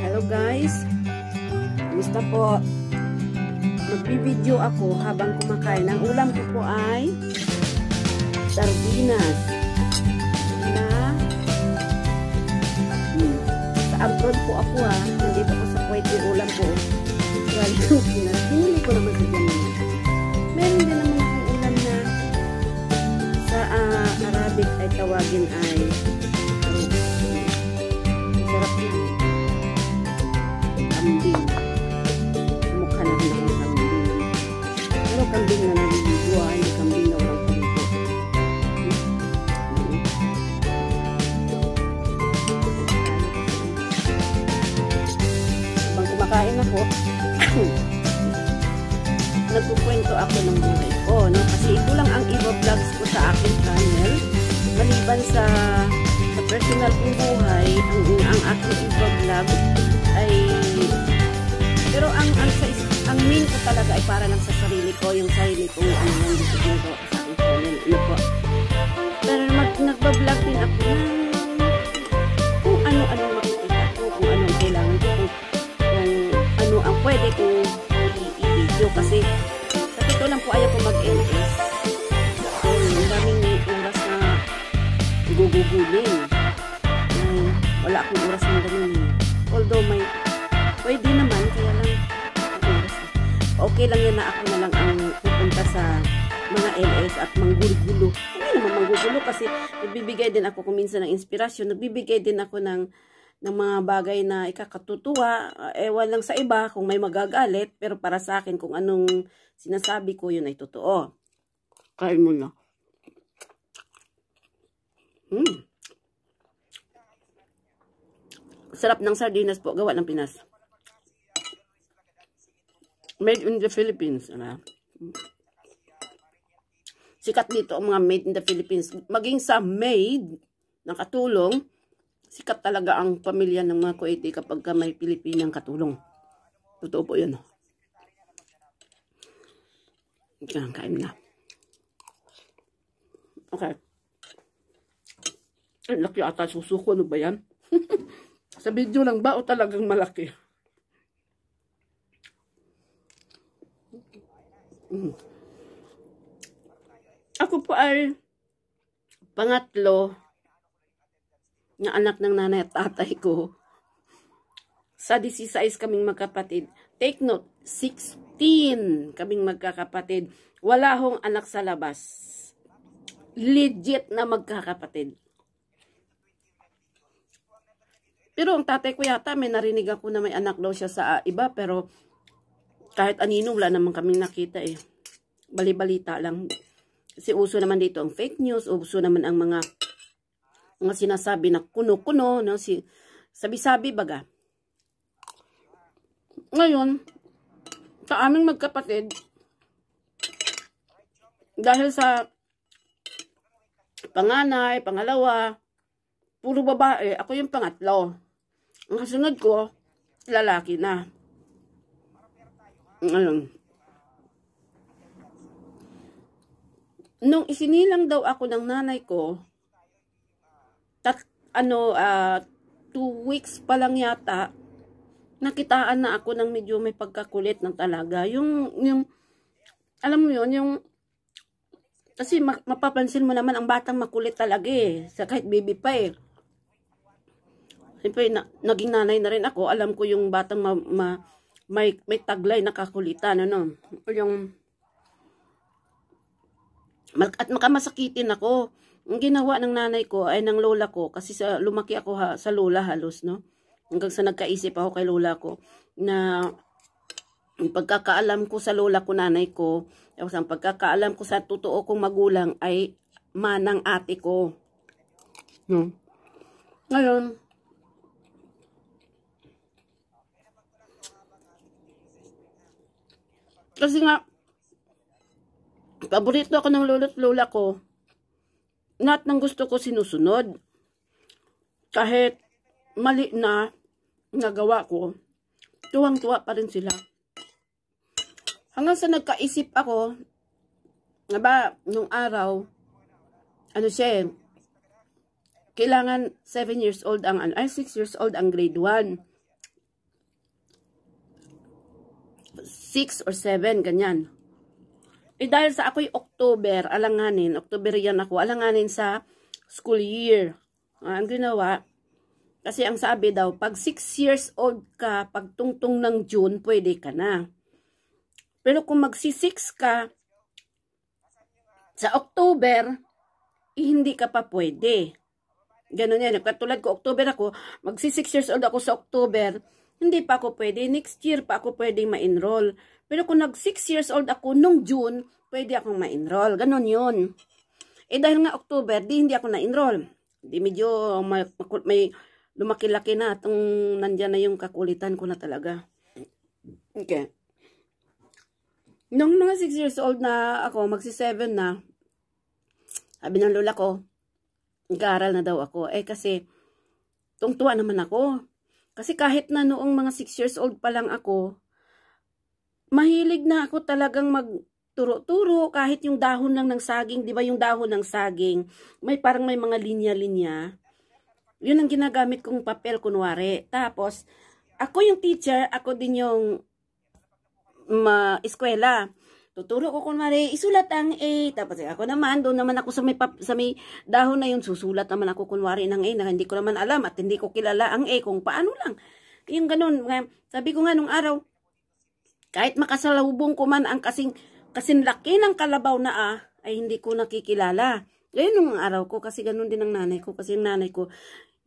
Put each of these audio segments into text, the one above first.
Hello guys, kumusta po? Magbibideo ako habang kumakain. Ang ulam ko po ay sardinas. abroad po ako ha. Ah. Nandito ko sa Kuwait, yung ulam ko. Well, pinatili ko naman sa ganyan. Meron din naman akong ulam na sa uh, Arabic ay tawagin ay sarap na. Kambing. Mukha na rin ang kambing. Pero kambing na nang buhay. ako, nagkukwento ako ng buhay ko, no? Kasi ito lang ang i-vlogs ko sa aking channel. Maliban sa, sa personal kong buhay, ang, ang aking i-vlog ay... Pero ang, ang, sa, ang main ko talaga ay para lang sa sarili ko, yung sarili ko ano lang dito sa aking channel. Ano po? Pero mag, nagbablog din ako na kasi sa totoo lang po ayaw ko mag-NS. Um, hmm, ang daming oras na gugugulin. Um, wala akong oras ng ganun. Although may pwede naman, kaya lang oras. Okay lang yan na ako na lang ang pupunta sa mga LS at manggugulo. Hindi naman manggugulo kasi nagbibigay din ako kuminsan ng inspirasyon, nagbibigay din ako ng ng mga bagay na ikakatutuwa. Ewan eh, lang sa iba kung may magagalit, pero para sa akin kung anong sinasabi ko, yun ay totoo. Kain mo na. Hmm. Sarap ng sardinas po, gawa ng Pinas. Made in the Philippines. Ano? Sikat dito ang mga made in the Philippines. Maging sa made, nakatulong, sikat talaga ang pamilya ng mga Kuwaiti kapag may Pilipinang katulong. Totoo po yun. Yan, kain na. Okay. Ang laki ata susuko. Ano ba yan? Sa video lang ba o talagang malaki? Mm. Ako po ay pangatlo ng anak ng nanay at tatay ko. Sa 16 kaming magkapatid. Take note, 16 kaming magkakapatid. Wala hong anak sa labas. Legit na magkakapatid. Pero ang tatay ko yata, may narinig ako na may anak daw siya sa ah, iba, pero kahit anino, wala naman kaming nakita eh. Balibalita lang. Kasi uso naman dito ang fake news, uso naman ang mga nga sinasabi na kuno-kuno, no? si, sabi-sabi baga. Ngayon, sa aming magkapatid, dahil sa panganay, pangalawa, puro babae, ako yung pangatlo. Ang kasunod ko, lalaki na. Ngayon. Nung isinilang daw ako ng nanay ko, tat, ano, uh, two weeks pa lang yata, nakitaan na ako ng medyo may pagkakulit ng talaga. Yung, yung, alam mo yon yung, kasi mapapansin mo naman, ang batang makulit talaga eh, sa kahit baby pa eh. Siyempre, na, naging nanay na rin ako, alam ko yung batang ma, ma, may, may taglay na kakulitan, ano, yung, at makamasakitin ako. Ang ginawa ng nanay ko ay ng lola ko kasi sa, lumaki ako ha, sa lola halos no. Hanggang sa nagkaisip ako kay lola ko na ang pagkakaalam ko sa lola ko nanay ko, ang pagkakaalam ko sa totoo kong magulang ay manang ate ko. No. Ngayon, kasi nga, paborito ako ng lolo't lola ko lahat ng gusto ko sinusunod. Kahit mali na nagawa ko, tuwang-tuwa pa rin sila. Hanggang sa nagkaisip ako, na ba, nung araw, ano siya eh, kailangan 7 years old ang, ano, ay 6 years old ang grade 1. 6 or 7, ganyan. Eh dahil sa ako'y October, alanganin, October yan ako, alanganin sa school year. Ah, ang ginawa, kasi ang sabi daw, pag 6 years old ka, pag tungtong ng June, pwede ka na. Pero kung magsi-6 ka, sa October, eh, hindi ka pa pwede. Ganun yan. Katulad ko, October ako, magsi-6 years old ako sa October, hindi pa ako pwede. Next year pa ako pwedeng ma-enroll. Pero kung nag 6 years old ako nung June, pwede akong ma-enroll. Ganon yun. Eh dahil nga October, di hindi ako na-enroll. Di medyo may, may lumaki-laki na itong nandyan na yung kakulitan ko na talaga. Okay. Nung mga 6 years old na ako, magsi 7 na, sabi ng lola ko, nag-aaral na daw ako. Eh kasi, tungtuwa naman ako. Kasi kahit na noong mga 6 years old pa lang ako, mahilig na ako talagang magturo turo-turo kahit yung dahon lang ng saging, 'di ba yung dahon ng saging, may parang may mga linya-linya. 'Yun ang ginagamit kong papel kunwari. Tapos ako yung teacher, ako din yung ma eskwela. Tuturo ko kunwari, isulat ang A. Tapos eh, ako naman, doon naman ako sa may, pap, sa may dahon na yun, susulat naman ako kunwari ng A na hindi ko naman alam at hindi ko kilala ang A kung paano lang. Yung ganun, sabi ko nga nung araw, kahit makasalubong ko man ang kasing, kasing laki ng kalabaw na A, ay hindi ko nakikilala. Ganyan nung araw ko kasi ganun din ang nanay ko. Kasi yung nanay ko,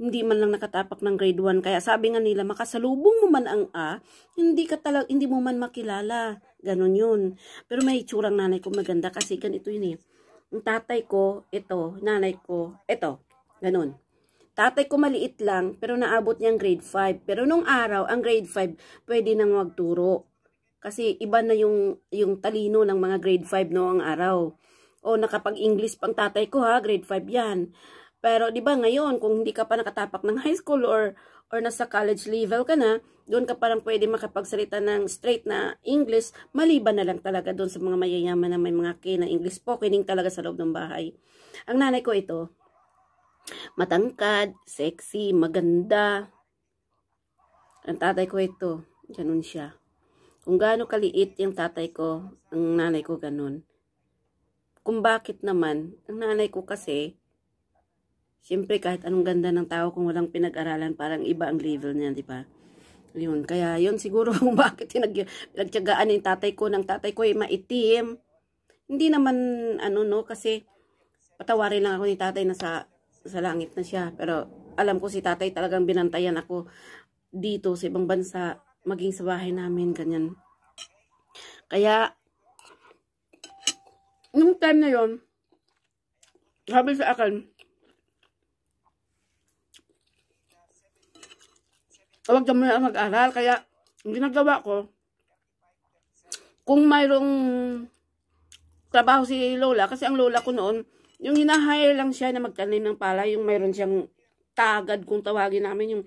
hindi man lang nakatapak ng grade 1. Kaya sabi nga nila, makasalubong mo man ang A, hindi, ka talag, hindi mo man makilala. Ganon yun. Pero may itsurang nanay ko maganda kasi ganito yun eh. Ang tatay ko, ito. Nanay ko, ito. Ganon. Tatay ko maliit lang, pero naabot niyang grade 5. Pero nung araw, ang grade 5, pwede nang magturo. Kasi iba na yung, yung talino ng mga grade 5 noong araw. O nakapag-English pang tatay ko ha, grade 5 yan. Pero 'di ba ngayon kung hindi ka pa nakatapak ng high school or or nasa college level ka na, doon ka parang pwede makapagsalita ng straight na English, maliban na lang talaga doon sa mga mayayaman na may mga kina English spokening talaga sa loob ng bahay. Ang nanay ko ito, matangkad, sexy, maganda. Ang tatay ko ito, ganun siya. Kung gaano kaliit yung tatay ko, ang nanay ko ganun. Kung bakit naman, ang nanay ko kasi, Siyempre, kahit anong ganda ng tao kung walang pinag-aralan, parang iba ang level niya, di ba? Yun, kaya yun siguro kung bakit yung pinagtyagaan yung tatay ko ng tatay ko ay maitim. Hindi naman, ano no, kasi patawarin lang ako ni tatay na sa, sa langit na siya. Pero alam ko si tatay talagang binantayan ako dito sa ibang bansa, maging sa bahay namin, ganyan. Kaya, nung time na yon sabi sa akin, Huwag ka muna mag-aral. Kaya, ang ginagawa ko, kung mayroong trabaho si Lola, kasi ang Lola ko noon, yung hinahire lang siya na magtanim ng pala, yung mayroon siyang tagad kung tawagin namin, yung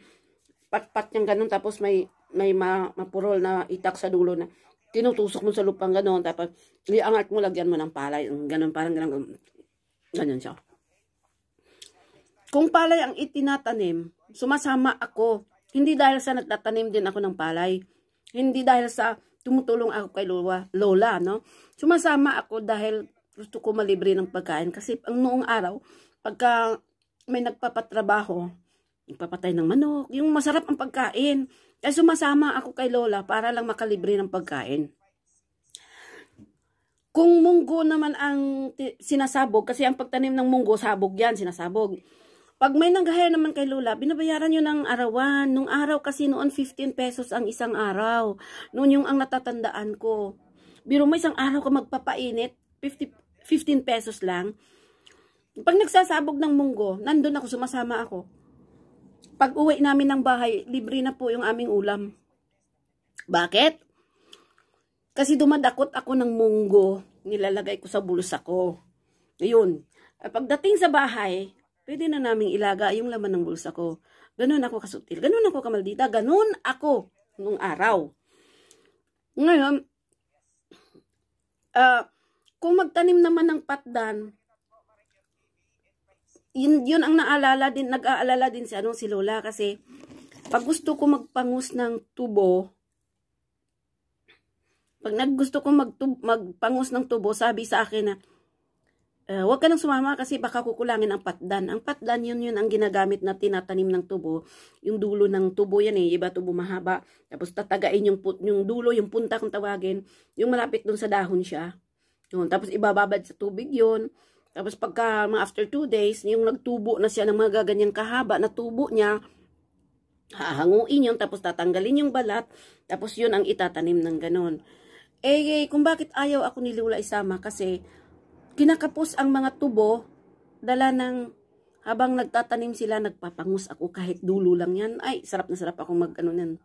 patpat niyang ganun, tapos may, may ma, mapurol na itak sa dulo na tinutusok mo sa lupang ganun, tapos iangat mo, lagyan mo ng palay, ganun, parang ganun, ganun siya. Kung palay ang itinatanim, sumasama ako hindi dahil sa nagtatanim din ako ng palay. Hindi dahil sa tumutulong ako kay Lola, Lola no? Sumasama ako dahil gusto ko malibre ng pagkain. Kasi ang noong araw, pagka may nagpapatrabaho, ipapatay ng manok, yung masarap ang pagkain. Kaya eh, sumasama ako kay Lola para lang makalibre ng pagkain. Kung munggo naman ang sinasabog, kasi ang pagtanim ng munggo, sabog yan, sinasabog. Pag may nanggahaya naman kay Lola, binabayaran nyo ng arawan. Nung araw kasi noon 15 pesos ang isang araw. Noon yung ang natatandaan ko. Biro mo isang araw ka magpapainit, 50, 15 pesos lang. Pag nagsasabog ng munggo, nandun ako, sumasama ako. Pag uwi namin ng bahay, libre na po yung aming ulam. Bakit? Kasi dumadakot ako ng munggo, nilalagay ko sa bulsa ko. Ngayon, Pagdating sa bahay, pwede na naming ilaga yung laman ng bulsa ko. Ganun ako kasutil. Ganun ako kamaldita. Ganun ako nung araw. Ngayon, uh, kung magtanim naman ng patdan, yun, yun ang naalala din, nag-aalala din si, ano, si Lola kasi pag gusto ko magpangus ng tubo, pag naggusto ko magpangus ng tubo, sabi sa akin na, Uh, huwag ka nang sumama kasi baka kukulangin ang patdan. Ang patdan yun yun ang ginagamit na tinatanim ng tubo. Yung dulo ng tubo yan eh. Iba tubo mahaba. Tapos tatagain yung, put, yung dulo, yung punta kung tawagin. Yung malapit dun sa dahon siya. Yun. Tapos ibababad sa tubig yun. Tapos pagka mga after 2 days, yung nagtubo na siya ng mga ganyang kahaba na tubo niya, hahanguin yun, tapos tatanggalin yung balat, tapos yun ang itatanim ng ganon. Eh, eh kung bakit ayaw ako ni Lula isama, kasi kinakapos ang mga tubo dala ng habang nagtatanim sila, nagpapangus ako kahit dulo lang yan. Ay, sarap na sarap ako mag, ano, yan,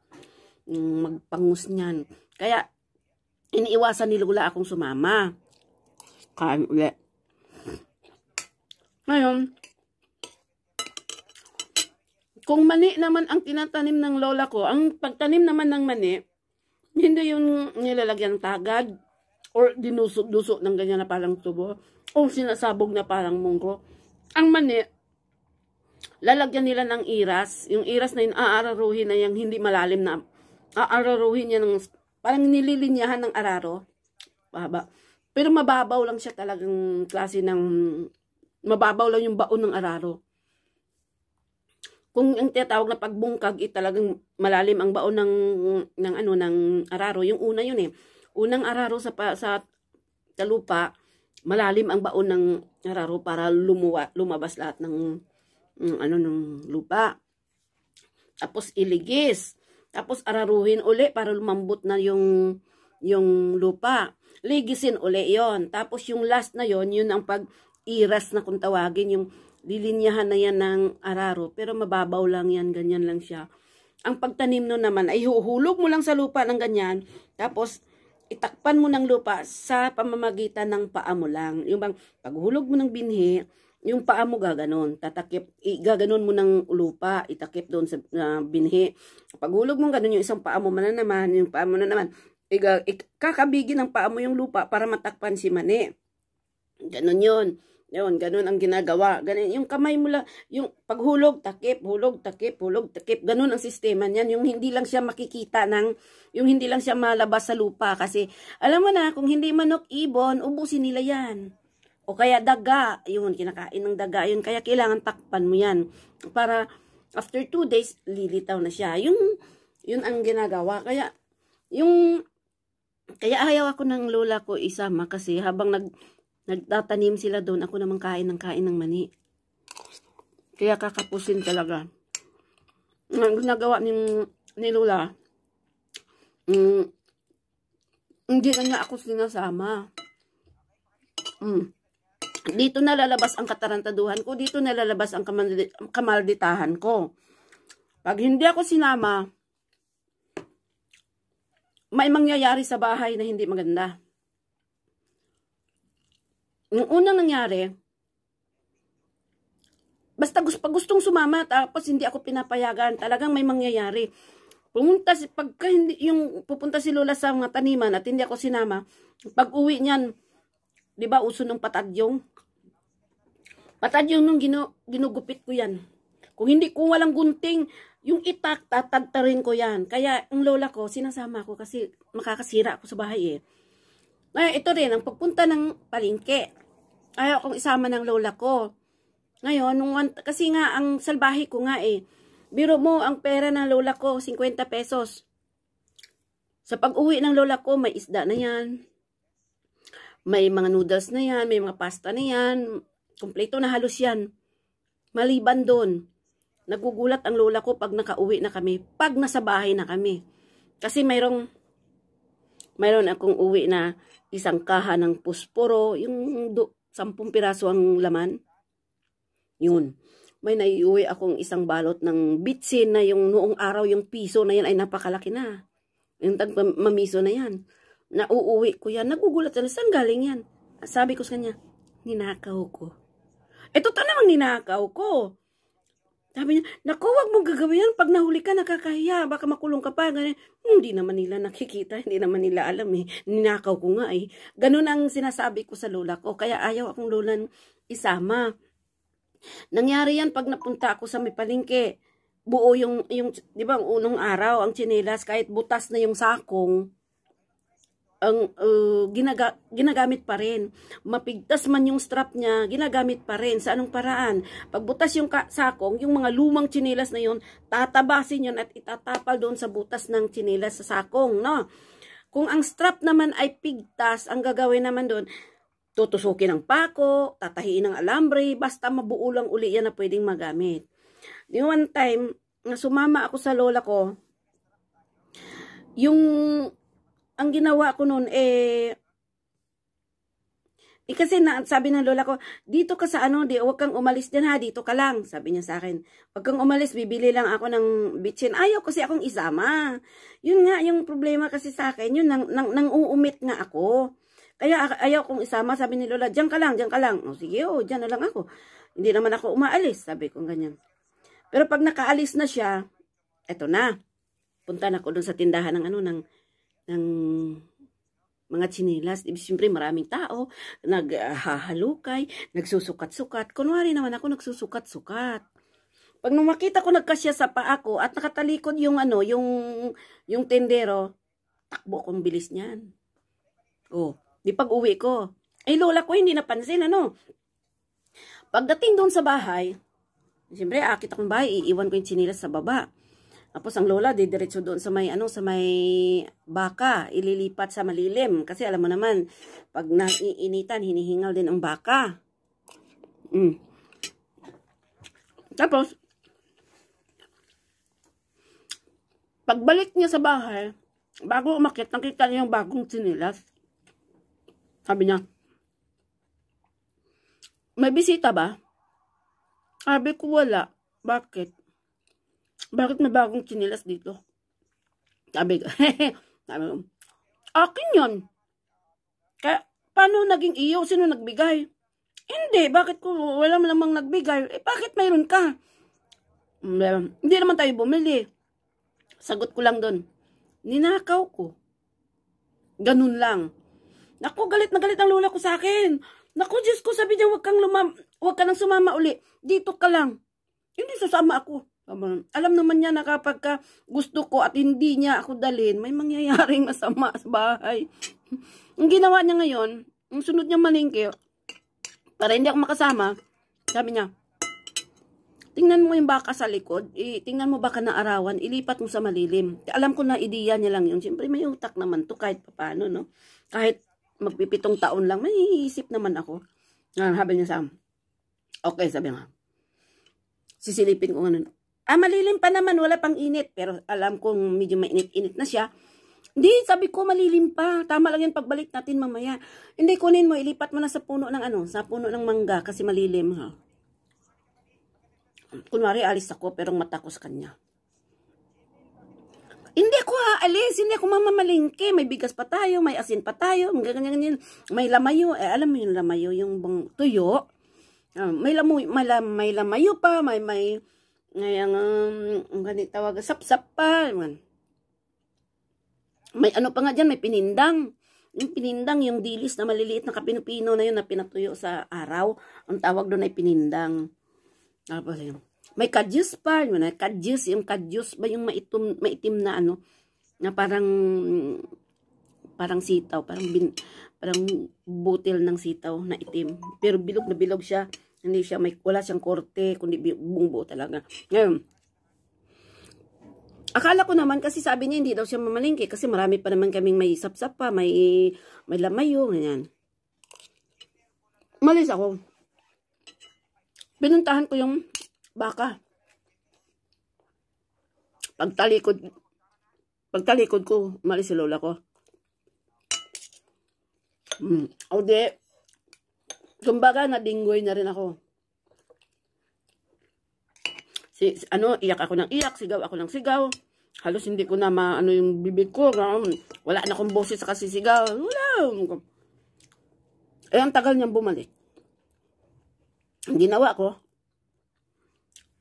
magpangus niyan. Kaya, iniiwasan ni Lola akong sumama. Kain ulit. Ngayon, kung mani naman ang tinatanim ng lola ko, ang pagtanim naman ng mani, hindi yung nilalagyan tagad or dinusok dusot ng ganyan na parang tubo o sinasabog na parang munggo. Ang mani, lalagyan nila ng iras. Yung iras na yun, aararuhin na yung hindi malalim na aararuhin niya ng parang nililinyahan ng araro. Baba. Pero mababaw lang siya talagang klase ng mababaw lang yung baon ng araro. Kung ang tinatawag na pagbungkag, eh, talagang malalim ang baon ng ng ano ng araro. Yung una yun eh. Unang araro sa, sa talupa, malalim ang baon ng araro para lumuwa, lumabas lahat ng um, ano ng lupa. Tapos iligis. Tapos araruhin uli para lumambot na yung yung lupa. Ligisin uli yon. Tapos yung last na yon, yun ang pag-iras na kung tawagin, yung lilinyahan na yan ng araro. Pero mababaw lang yan, ganyan lang siya. Ang pagtanim nun naman ay huhulog mo lang sa lupa ng ganyan. Tapos itakpan mo ng lupa sa pamamagitan ng paa mo lang. Yung bang paghulog mo ng binhi, yung paa mo gaganon, tatakip, gaganon mo ng lupa, itakip doon sa uh, binhi. Paghulog mo ganun, yung isang paa mo man na naman, yung paa mo na naman, ikakabigin ng paa mo yung lupa para matakpan si mani. Ganon yun. Yun, ganun ang ginagawa. Ganun, yung kamay mula, yung paghulog, takip, hulog, takip, hulog, takip. Ganun ang sistema niyan. Yung hindi lang siya makikita ng, yung hindi lang siya malabas sa lupa. Kasi, alam mo na, kung hindi manok ibon, ubusin nila yan. O kaya daga, yun, kinakain ng daga. Yun, kaya kailangan takpan mo yan. Para, after 2 days, lilitaw na siya. Yung, yun ang ginagawa. Kaya, yung, kaya ayaw ako ng lola ko isama kasi habang nag, Nagtatanim sila doon. Ako naman kain ng kain ng mani. Kaya kakapusin talaga. Ang ginagawa ni, ni Lola, mm, hindi na niya ako sinasama. Mm. Dito na lalabas ang katarantaduhan ko. Dito na lalabas ang kamaldi, kamalditahan ko. Pag hindi ako sinama, may mangyayari sa bahay na hindi maganda. Yung unang nangyari, basta gusto, pag gustong sumama, tapos hindi ako pinapayagan, talagang may mangyayari. Pumunta si, pagka hindi, yung pupunta si Lola sa mga taniman at hindi ako sinama, pag uwi niyan, di ba uso ng patadyong? Patadyong nung gino, ginugupit ko yan. Kung hindi ko walang gunting, yung itak, tatagtarin ko yan. Kaya, ang lola ko, sinasama ko kasi makakasira ako sa bahay eh. Ngayon, ito rin, ang pagpunta ng palingke ayaw kong isama ng lola ko. Ngayon, nung kasi nga, ang salbahe ko nga eh, biro mo ang pera ng lola ko, 50 pesos. Sa pag-uwi ng lola ko, may isda na yan. May mga noodles na yan, may mga pasta na yan. Kompleto na halos yan. Maliban doon, nagugulat ang lola ko pag nakauwi na kami, pag nasa bahay na kami. Kasi mayroong, mayroon akong uwi na isang kaha ng pusporo, yung sampung piraso ang laman. Yun. May naiuwi akong isang balot ng bitsin na yung noong araw yung piso na yan ay napakalaki na. Yung tagmamiso na yan. Nauuwi ko yan. Nagugulat sila. Saan galing yan? Sabi ko sa kanya, ninakaw ko. Ito to namang ninakaw ko. Sabi niya, naku, wag mong gagawin yan. Pag nahuli ka, nakakahiya. Baka makulong ka pa. Ganun. Hmm, hindi naman nila nakikita. Hindi naman nila alam eh. Ninakaw ko nga eh. Ganun ang sinasabi ko sa lola ko. Kaya ayaw akong lolan isama. Nangyari yan pag napunta ako sa may palingke. Buo yung, yung di ba, unang araw, ang chinelas, kahit butas na yung sakong, ang uh, ginaga, ginagamit pa rin. Mapigtas man yung strap niya, ginagamit pa rin. Sa anong paraan? Pagbutas yung sakong, yung mga lumang chinelas na yun, tatabasin yun at itatapal doon sa butas ng chinelas sa sakong, no? Kung ang strap naman ay pigtas, ang gagawin naman doon, tutusukin ng pako, tatahiin ng alambre, basta mabuo lang uli yan na pwedeng magamit. Di one time, sumama ako sa lola ko, yung ang ginawa ko noon, eh, eh kasi na, sabi ng lola ko, dito ka sa ano, di, huwag kang umalis din ha, dito ka lang, sabi niya sa akin. Huwag kang umalis, bibili lang ako ng bitchin. Ayaw kasi akong isama. Yun nga, yung problema kasi sa akin, yun, nang, nang, nang uumit nga ako. Kaya ayaw kong isama, sabi ni lola, diyan ka lang, diyan ka lang. O sige, o, diyan na lang ako. Hindi naman ako umaalis, sabi ko ganyan. Pero pag nakaalis na siya, eto na. Punta na ako dun sa tindahan ng ano, ng ng mga chinilas. Siyempre, maraming tao, naghahalukay, nagsusukat-sukat. Kunwari naman ako, nagsusukat-sukat. Pag nung makita ko nagkasya sa paa ko at nakatalikod yung ano, yung, yung tendero, takbo kong bilis niyan. Oh, di pag uwi ko. Eh, lola ko hindi napansin, ano. Pagdating doon sa bahay, siyempre, akit akong bahay, iiwan ko yung chinilas sa baba. Tapos ang lola didiretso doon sa may ano sa may baka, ililipat sa malilim kasi alam mo naman pag naiinitan hinihingal din ang baka. Mm. Tapos pagbalik niya sa bahay, bago umakit, nakita niya yung bagong sinilas. Sabi niya, may bisita ba? Sabi ko wala. Bakit? bakit may bagong chinilas dito? Sabi ko, sabi ko, akin yun. Kaya, paano naging iyo? Sino nagbigay? Hindi, bakit ko wala lamang nagbigay? Eh, bakit mayroon ka? hindi naman tayo bumili. Sagot ko lang doon, ninakaw ko. Ganun lang. Naku, galit na galit ang lola ko sa akin. Naku, Diyos ko, sabi niya, wag kang lumam, wag ka nang sumama uli. Dito ka lang. Hindi sasama ako. Alam naman niya na kapag ka gusto ko at hindi niya ako dalhin, may mangyayaring masama sa bahay. ang ginawa niya ngayon, ang sunod niya malingke, para hindi ako makasama, sabi niya, tingnan mo yung baka sa likod, eh, tingnan mo baka na arawan, ilipat mo sa malilim. Alam ko na ideya niya lang yun. Siyempre may utak naman to kahit papano, no? Kahit magpipitong taon lang, may iisip naman ako. Ah, habi niya sa Okay, sabi nga. Sisilipin ko nga nun. Ah, malilim pa naman, wala pang init. Pero alam kong medyo mainit-init na siya. Hindi, sabi ko malilim pa. Tama lang yan pagbalik natin mamaya. Hindi, kunin mo, ilipat mo na sa puno ng ano, sa puno ng mangga kasi malilim ha. Kunwari, alis ako pero matakos kanya. Hindi ako haalis, hindi ako mamamalingke. May bigas pa tayo, may asin pa tayo, ganyan, ganyan. May lamayo, eh alam mo yung lamayo, yung bang tuyo. Uh, may, lamu, may, may lamayo pa, may, may, ngayang um, ganit tawag sapsap pa man may ano pa nga dyan may pinindang yung pinindang yung dilis na maliliit na kapinupino na yun na pinatuyo sa araw ang tawag doon ay pinindang tapos yun may kadyus pa yun na kadyus yung kadyus ba yung maitim maitim na ano na parang parang sitaw parang bin, parang butil ng sitaw na itim pero bilog na bilog siya hindi siya may, wala siyang korte, kundi bungbuo talaga. Ngayon, Akala ko naman kasi sabi niya hindi daw siya mamalingki kasi marami pa naman kaming may sapsap pa, may, may lamayo, ganyan. Malis ako. Pinuntahan ko yung baka. Pagtalikod, pagtalikod ko, malis si lola ko. Mm. O di, Kumbaga, nadinggoy na rin ako. Si, ano, iyak ako ng iyak, sigaw ako ng sigaw. Halos hindi ko na maano yung bibig ko. Wala na akong boses sa sigaw. Wala. Eh, ang tagal niyang bumalik. Ang ginawa ko,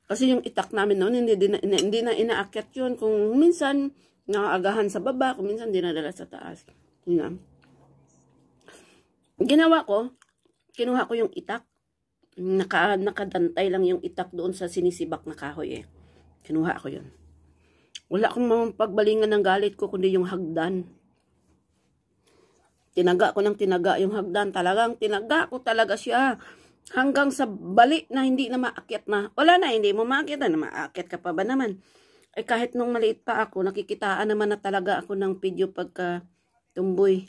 kasi yung itak namin noon, hindi, hindi, na, hindi na inaakyat yun. Kung minsan, nakaagahan sa baba, kung minsan dinadala sa taas. Yun na. Ginawa ko, kinuha ko yung itak. Naka, nakadantay lang yung itak doon sa sinisibak na kahoy eh. Kinuha ko yun. Wala akong pagbalingan ng galit ko kundi yung hagdan. Tinaga ko ng tinaga yung hagdan. Talagang tinaga ko talaga siya. Hanggang sa bali na hindi na maakyat na. Wala na, hindi mo maakyat na. Maakyat ka pa ba naman? Eh kahit nung maliit pa ako, nakikitaan naman na talaga ako ng video pagka tumboy.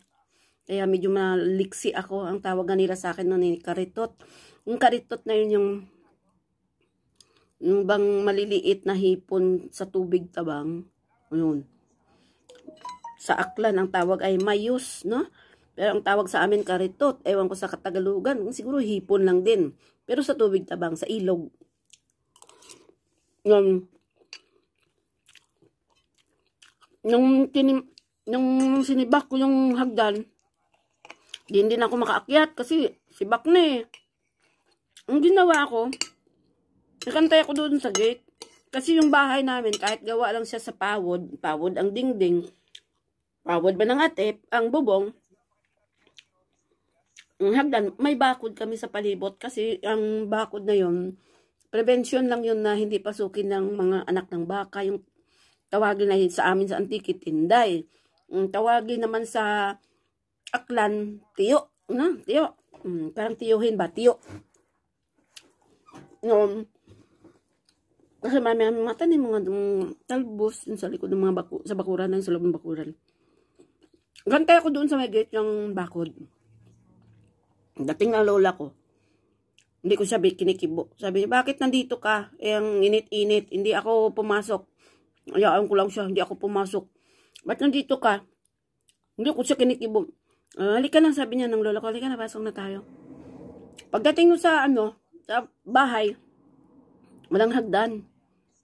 Kaya medyo maliksi ako. Ang tawagan nila sa akin noon, eh, karitot. Yung karitot na yun yung yung bang maliliit na hipon sa tubig tabang. Yun. Sa aklan, ang tawag ay mayus, no? Pero ang tawag sa amin karitot. Ewan ko sa Katagalugan. Siguro hipon lang din. Pero sa tubig tabang, sa ilog. Yung, yung, tinim, nung sinibak ko yung hagdan, hindi na ako makaakyat kasi si Bakne. Eh. Ang ginawa ko, nakantay ako doon sa gate. Kasi yung bahay namin, kahit gawa lang siya sa pawod, pawod ang dingding, pawod ba ng atip, ang bubong, ang hagdan, may bakod kami sa palibot kasi ang bakod na yon prevensyon lang yun na hindi pasukin ng mga anak ng baka, yung tawagin na sa amin sa antikit, inday. Yung tawagin naman sa aklan tiyo. No? Tiyo. Mm, parang tiyuhin ba? Tiyo. No, kasi marami ang mata ni mga um, talbos sa likod ng mga baku, sa bakuran ng sa loob ng bakuran. Gantay ako doon sa may gate ng bakod. Dating na lola ko. Hindi ko sabi kinikibo. Sabi niya, bakit nandito ka? Eh, ang init-init. Hindi ako pumasok. Ayaan ko lang siya. Hindi ako pumasok. bakit nandito ka? Hindi ko siya kinikibo. Uh, halika na, sabi niya ng lolo ko. Halika na, pasok na tayo. Pagdating ko sa, ano, sa bahay, walang hagdan.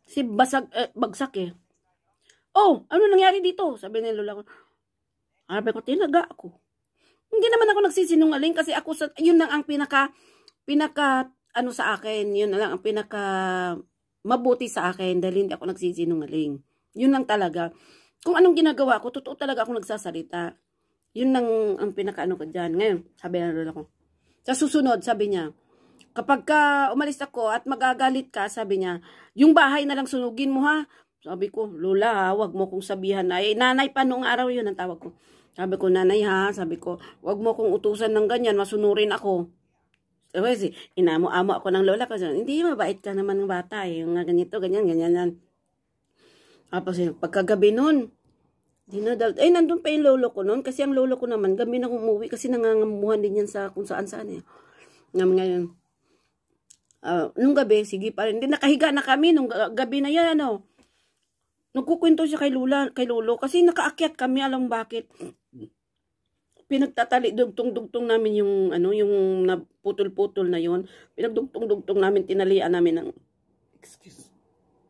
Si basag, eh, bagsak eh. Oh, ano nangyari dito? Sabi ni lola ko. Harapin ko, tinaga ako. Hindi naman ako nagsisinungaling kasi ako, sa, yun lang ang pinaka, pinaka, ano sa akin, yun lang ang pinaka, mabuti sa akin dahil hindi ako nagsisinungaling. Yun lang talaga. Kung anong ginagawa ko, totoo talaga ako nagsasalita. Yun lang ang pinakaano ko dyan. Ngayon, sabi ng lola ko. Sa susunod, sabi niya, kapag ka umalis ako at magagalit ka, sabi niya, yung bahay na lang sunugin mo ha. Sabi ko, lola, wag mo kong sabihan. Ay, nanay pa noong araw yun ang tawag ko. Sabi ko, nanay ha, sabi ko, wag mo kong utusan ng ganyan, masunurin ako. Kasi, inamo-amo ako ng lola ko. Hindi, mabait ka naman ng bata. Eh. Yung ganito, ganyan, ganyan, yan. Tapos, eh, pagkagabi noon, Dinadal. Ay, nandun pa yung lolo ko noon. Kasi ang lolo ko naman, gabi na umuwi. Kasi nangangamuhan din yan sa kung saan-saan eh. Ngayon, ngayon. Uh, nung gabi, sige pa rin. Hindi, nakahiga na kami. Nung gabi na yan, ano. Nagkukwento siya kay, Lula, kay lolo. Kasi nakaakyat kami. Alam bakit. Pinagtatali, dugtong-dugtong namin yung, ano, yung naputol-putol na yon Pinagdugtong-dugtong namin, tinalian namin ng, excuse,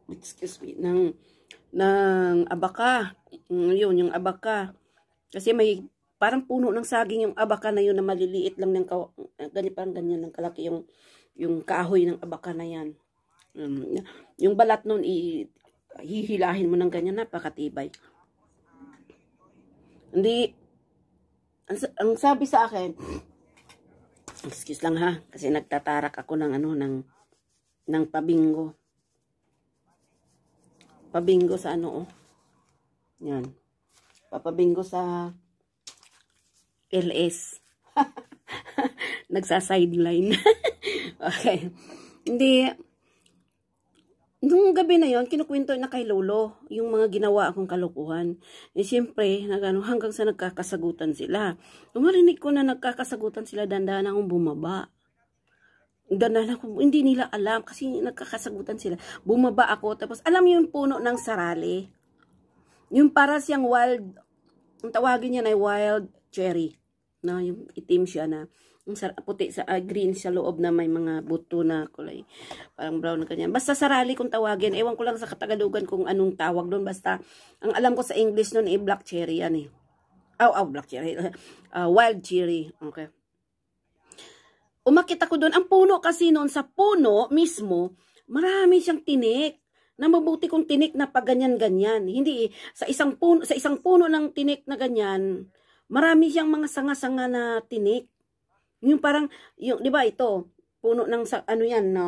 excuse me, ng, ng abaka Mm, yun, yung abaka. Kasi may parang puno ng saging yung abaka na yun na maliliit lang ng eh, ganyan parang ganyan ng kalaki yung yung kahoy ng abaka na yan. Um, yung balat nun hihilahin mo ng ganyan napakatibay. Hindi ang, ang sabi sa akin excuse lang ha kasi nagtatarak ako ng ano ng ng pabingo. Pabingo sa ano oh. Yan. Papabingo sa LS. Nagsa-sideline. okay. Hindi, nung gabi na yon kinukwento na kay Lolo yung mga ginawa akong kalukuhan. Eh, siyempre, nagano, hanggang sa nagkakasagutan sila. Umarinig ko na nagkakasagutan sila, dandaan akong bumaba. Dandaan ako, hindi nila alam kasi nagkakasagutan sila. Bumaba ako, tapos alam yung puno ng sarali. Yung para siyang wild, ang tawagin niya na wild cherry. No, yung itim siya na ang puti sa uh, green sa loob na may mga buto na kulay parang brown na ganyan basta sarali kung tawagin ewan ko lang sa katagalugan kung anong tawag doon basta ang alam ko sa English noon eh black cherry yan eh aw oh, oh, black cherry uh, wild cherry okay umakit ako doon ang puno kasi noon sa puno mismo marami siyang tinik na mabuti kung tinik na pag ganyan-ganyan. Hindi, eh, sa isang, puno, sa isang puno ng tinik na ganyan, marami siyang mga sanga-sanga na tinik. Yung parang, yung, di ba ito, puno ng, sa, ano yan, no,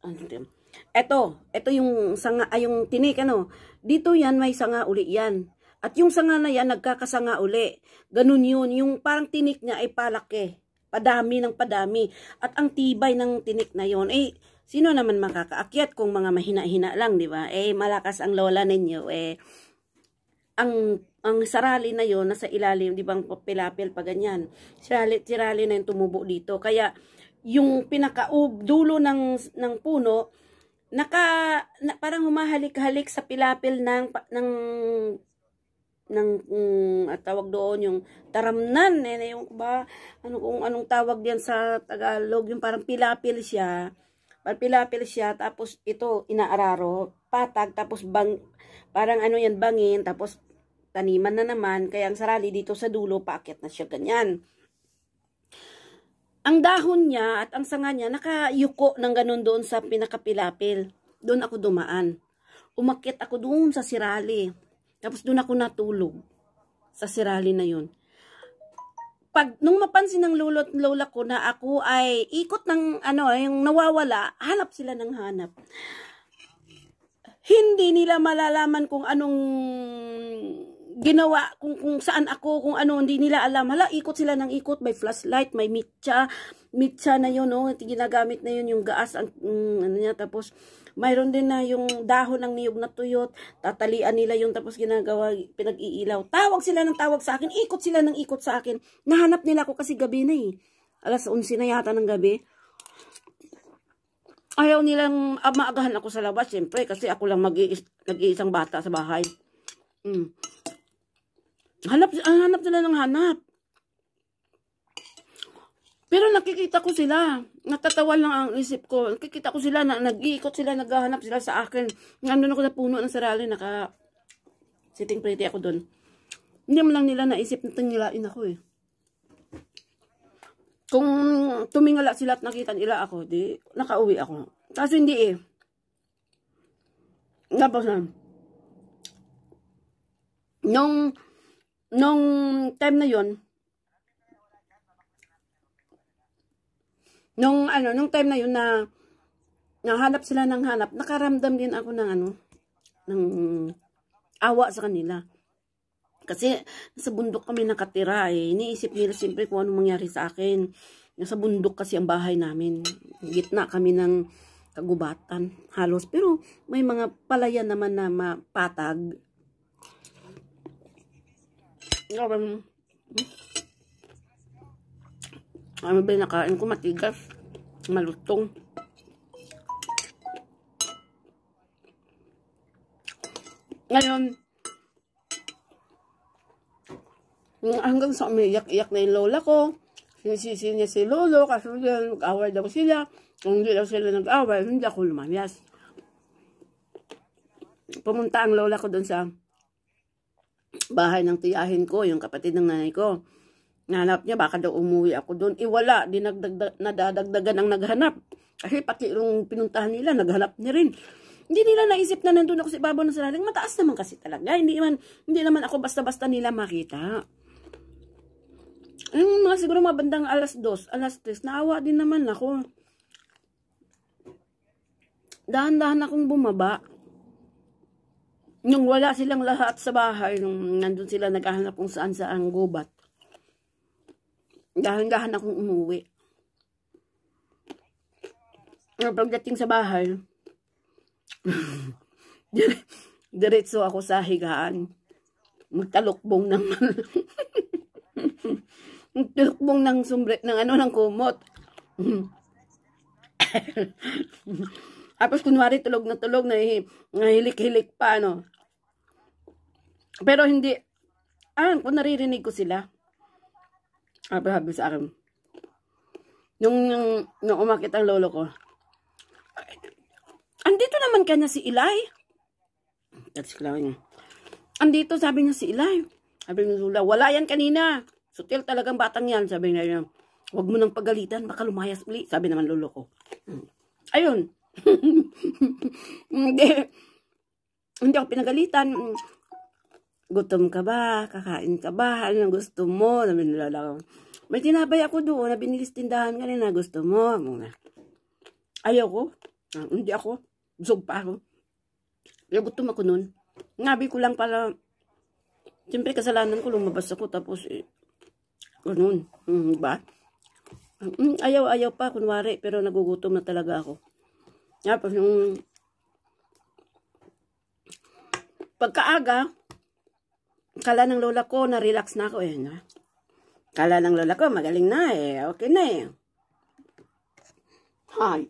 ano yan, Eto, eto yung sanga, ay yung tinik, ano. Dito yan, may sanga uli yan. At yung sanga na yan, nagkakasanga uli. Ganun yun. Yung parang tinik niya ay palaki. Padami ng padami. At ang tibay ng tinik na yon ay eh, Sino naman makakaakyat kung mga mahina-hina lang, di ba? Eh, malakas ang lola ninyo, eh, ang ang sarali na yon nasa ilalim, di ba, ang pilapil pa ganyan. Sirali, sirali na yung tumubo dito. Kaya, yung pinaka dulo ng, ng puno, naka, na, parang humahalik-halik sa pilapil ng, ng, ng, um, at tawag doon, yung taramnan, eh, yung ba, ano, kung anong tawag diyan sa Tagalog, yung parang pilapil siya, Palpilapil siya, tapos ito, inaararo, patag, tapos bang, parang ano yan, bangin, tapos taniman na naman. Kaya ang sarali dito sa dulo, paakit na siya ganyan. Ang dahon niya at ang sanga niya, nakayuko ng ganun doon sa pinakapilapil. Doon ako dumaan. Umakit ako doon sa sirali. Tapos doon ako natulog sa sirali na yun pag nung mapansin ng lolo at lola ko na ako ay ikot ng ano, yung nawawala, hanap sila ng hanap. Hindi nila malalaman kung anong ginawa kung, kung saan ako, kung ano, hindi nila alam. Hala, ikot sila ng ikot. May flashlight, may mitsa. Mitsa na yun, no? Ginagamit na yun yung gaas. Ang, mm, ano niya, tapos mayroon din na yung dahon ng niyog na tuyot. Tatalian nila yun, tapos ginagawa, pinag-iilaw. Tawag sila ng tawag sa akin. Ikot sila ng ikot sa akin. Nahanap nila ako kasi gabi na eh. Alas 11 na yata ng gabi ayaw nilang ah, maagahan ako sa labas, siyempre, kasi ako lang mag-iisang bata sa bahay. Mm. Hanap, hanap nila ng hanap. Pero nakikita ko sila. Natatawal lang ang isip ko. Nakikita ko sila na nag-iikot sila, naghahanap sila sa akin. Nandun ako na puno ng sarali, naka sitting pretty ako doon. Hindi mo lang nila naisip na tingilain ako eh. Kung tumingala sila at nakita nila ako, di nakauwi ako. Kaso hindi eh. Tapos na. Nung nung time na yon nung ano, nung time na yon na nahanap sila ng hanap, nakaramdam din ako ng ano, ng awa sa kanila. Kasi sa bundok kami nakatira eh. Iniisip nila siyempre kung ano mangyari sa akin. Nasa bundok kasi ang bahay namin. Gitna kami ng kagubatan halos. Pero may mga palayan naman na mapatag Sobrang, ano ba nakain ko? Matigas. Malutong. Ngayon, hanggang sa umiyak-iyak na yung lola ko, sinisisi niya si lolo, kasi nag-away daw sila. Kung hindi daw sila nag-away, hindi ako lumayas. Pumunta ang lola ko doon sa bahay ng tiyahin ko, yung kapatid ng nanay ko. Nanap niya, baka daw umuwi ako doon. Iwala, eh, di nagdagda, nadadagdagan ang naghanap. Kasi pati yung pinuntahan nila, naghanap niya rin. Hindi nila naisip na nandun ako sa ibabaw ng salaling. Mataas naman kasi talaga. Hindi, man, hindi naman ako basta-basta nila makita. Yung mga siguro mga bandang alas dos, alas tres, naawa din naman ako. Dahan-dahan akong bumaba. Nung wala silang lahat sa bahay, nung nandun sila naghahanap kung saan sa ang gubat. Dahan-dahan akong umuwi. Pagdating sa bahay, diretso ako sa higaan. Magtalukbong ng magtalukbong ng sumbre, ng ano, ng kumot. Tapos kunwari tulog na tulog, nahihilik-hilik pa, ano. Pero hindi, ah, kung naririnig ko sila. Ah, sabi sa akin. Nung, nung, nung umakit ang lolo ko, andito naman ka na si Ilay. That's klawin niya. Andito, sabi niya si Ilay. Sabi ni Lula, wala yan kanina. Sutil talagang batang yan, sabi niya. wag mo nang pagalitan, baka lumayas uli. Sabi naman lolo ko. Hmm. Ayun, hindi. Hindi ako pinagalitan. Gutom ka ba? Kakain ka ba? Ano ang gusto mo? Ano Namin May tinabay ako doon na binilis tindahan kanina. Gusto mo? Muna. Ano ayaw ko. Ah, hindi ako. Busog pa ako. Pero ako noon. Ngabi ko lang para... Siyempre kasalanan ko lumabas ako tapos eh, ganun. Hmm, ba? Ayaw-ayaw hmm, pa kunwari pero nagugutom na talaga ako. Tapos ah, yung pagkaaga, kala ng lola ko, na-relax na ako eh. Na? Kala ng lola ko, magaling na eh. Okay na eh. Hi.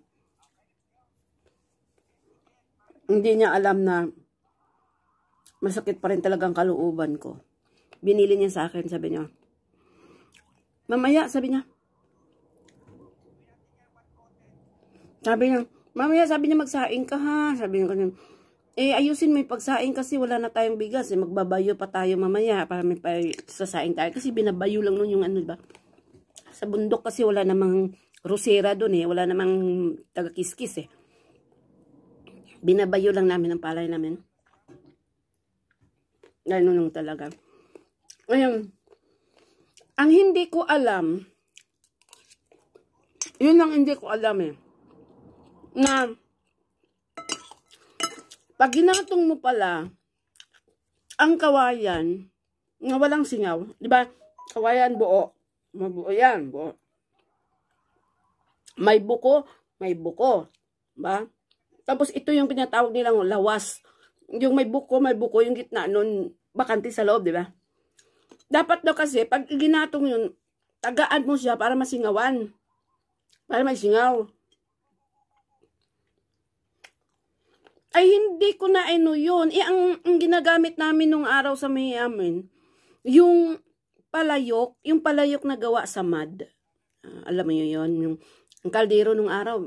Hindi niya alam na masakit pa rin talaga ang kalooban ko. Binili niya sa akin, sabi niya. Mamaya, sabi niya. Sabi niya, Mamaya sabi niya magsaing ka ha. Sabi niya ganun. Eh ayusin mo yung pagsaing kasi wala na tayong bigas. Eh, magbabayo pa tayo mamaya para may sasaing tayo. Kasi binabayo lang noon yung ano 'di ba. Sa bundok kasi wala namang rosera doon eh. Wala namang taga-kiskis eh. Binabayo lang namin ang palay namin. Ganun lang talaga. Ayun. Ang hindi ko alam, yun ang hindi ko alam eh na pag ginatong mo pala ang kawayan na walang singaw, di ba? Kawayan buo. Mabuo yan, buo. May buko, may buko. Ba? Tapos ito yung pinatawag nilang lawas. Yung may buko, may buko yung gitna noon, bakante sa loob, di ba? Dapat daw kasi, pag ginatong yun, tagaan mo siya para masingawan. Para may singaw. ay hindi ko na ano yun. Eh, ang, ang ginagamit namin nung araw sa may amin, yung palayok, yung palayok na gawa sa mud. Uh, alam mo yun, yun yung, ang kaldero nung araw,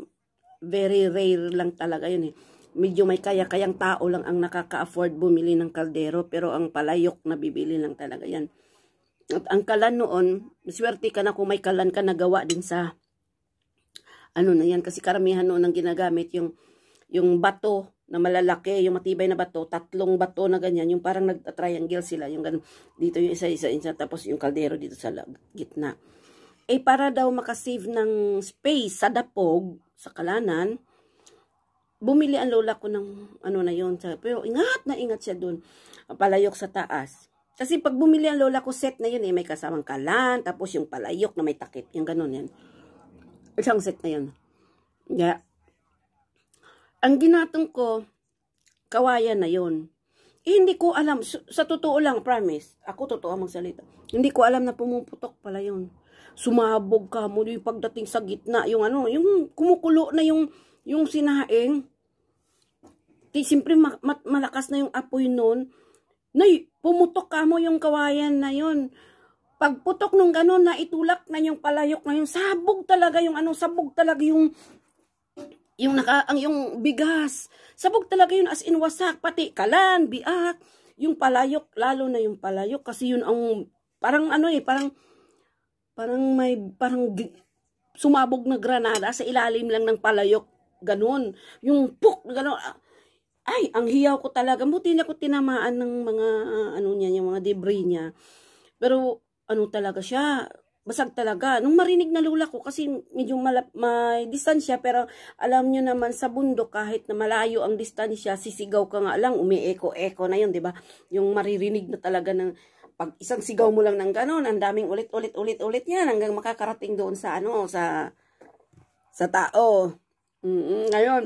very rare lang talaga yun eh. Medyo may kaya-kayang tao lang ang nakaka-afford bumili ng kaldero, pero ang palayok na bibili lang talaga yan. At ang kalan noon, swerte ka na kung may kalan ka nagawa din sa ano na yan kasi karamihan noon ang ginagamit yung yung bato na malalaki, yung matibay na bato, tatlong bato na ganyan, yung parang nagta-triangle sila, yung ganun, dito yung isa-isa, isa, tapos yung kaldero dito sa gitna. Eh, para daw makasave ng space sa dapog, sa kalanan, bumili ang lola ko ng ano na yon pero ingat na ingat siya dun palayok sa taas kasi pag bumili ang lola ko set na yun eh may kasamang kalan tapos yung palayok na may takip yung ganun yan isang set na yun yeah ang ginatong ko, kawayan na yon. Eh, hindi ko alam. Sa, totoo lang, promise. Ako totoo ang magsalita. Hindi ko alam na pumuputok pala yon. Sumabog ka mo yung pagdating sa gitna. Yung ano, yung kumukulo na yung, yung sinaing. Di, siyempre, ma, ma, malakas na yung apoy nun. Nay, pumutok ka mo yung kawayan na yon. Pagputok nung ganun, na itulak na yung palayok na yung Sabog talaga yung ano, sabog talaga yung yung naka, ang yung bigas. Sabog talaga yun as in wasak, pati kalan, biak, yung palayok, lalo na yung palayok kasi yun ang parang ano eh, parang parang may parang sumabog na granada sa ilalim lang ng palayok. Ganon. Yung puk, ganon. Ah, ay, ang hiyaw ko talaga. Buti na ko tinamaan ng mga, ah, ano niya, yung mga debris niya. Pero, ano talaga siya, basag talaga. Nung marinig na lula ko, kasi medyo malap, may distansya, pero alam nyo naman sa bundok, kahit na malayo ang distansya, sisigaw ka nga lang, umi umieko-eko na yun, ba diba? Yung maririnig na talaga ng, pag isang sigaw mo lang ng ganon, ang daming ulit-ulit-ulit-ulit yan, hanggang makakarating doon sa, ano, sa, sa tao. Mm -mm, ngayon,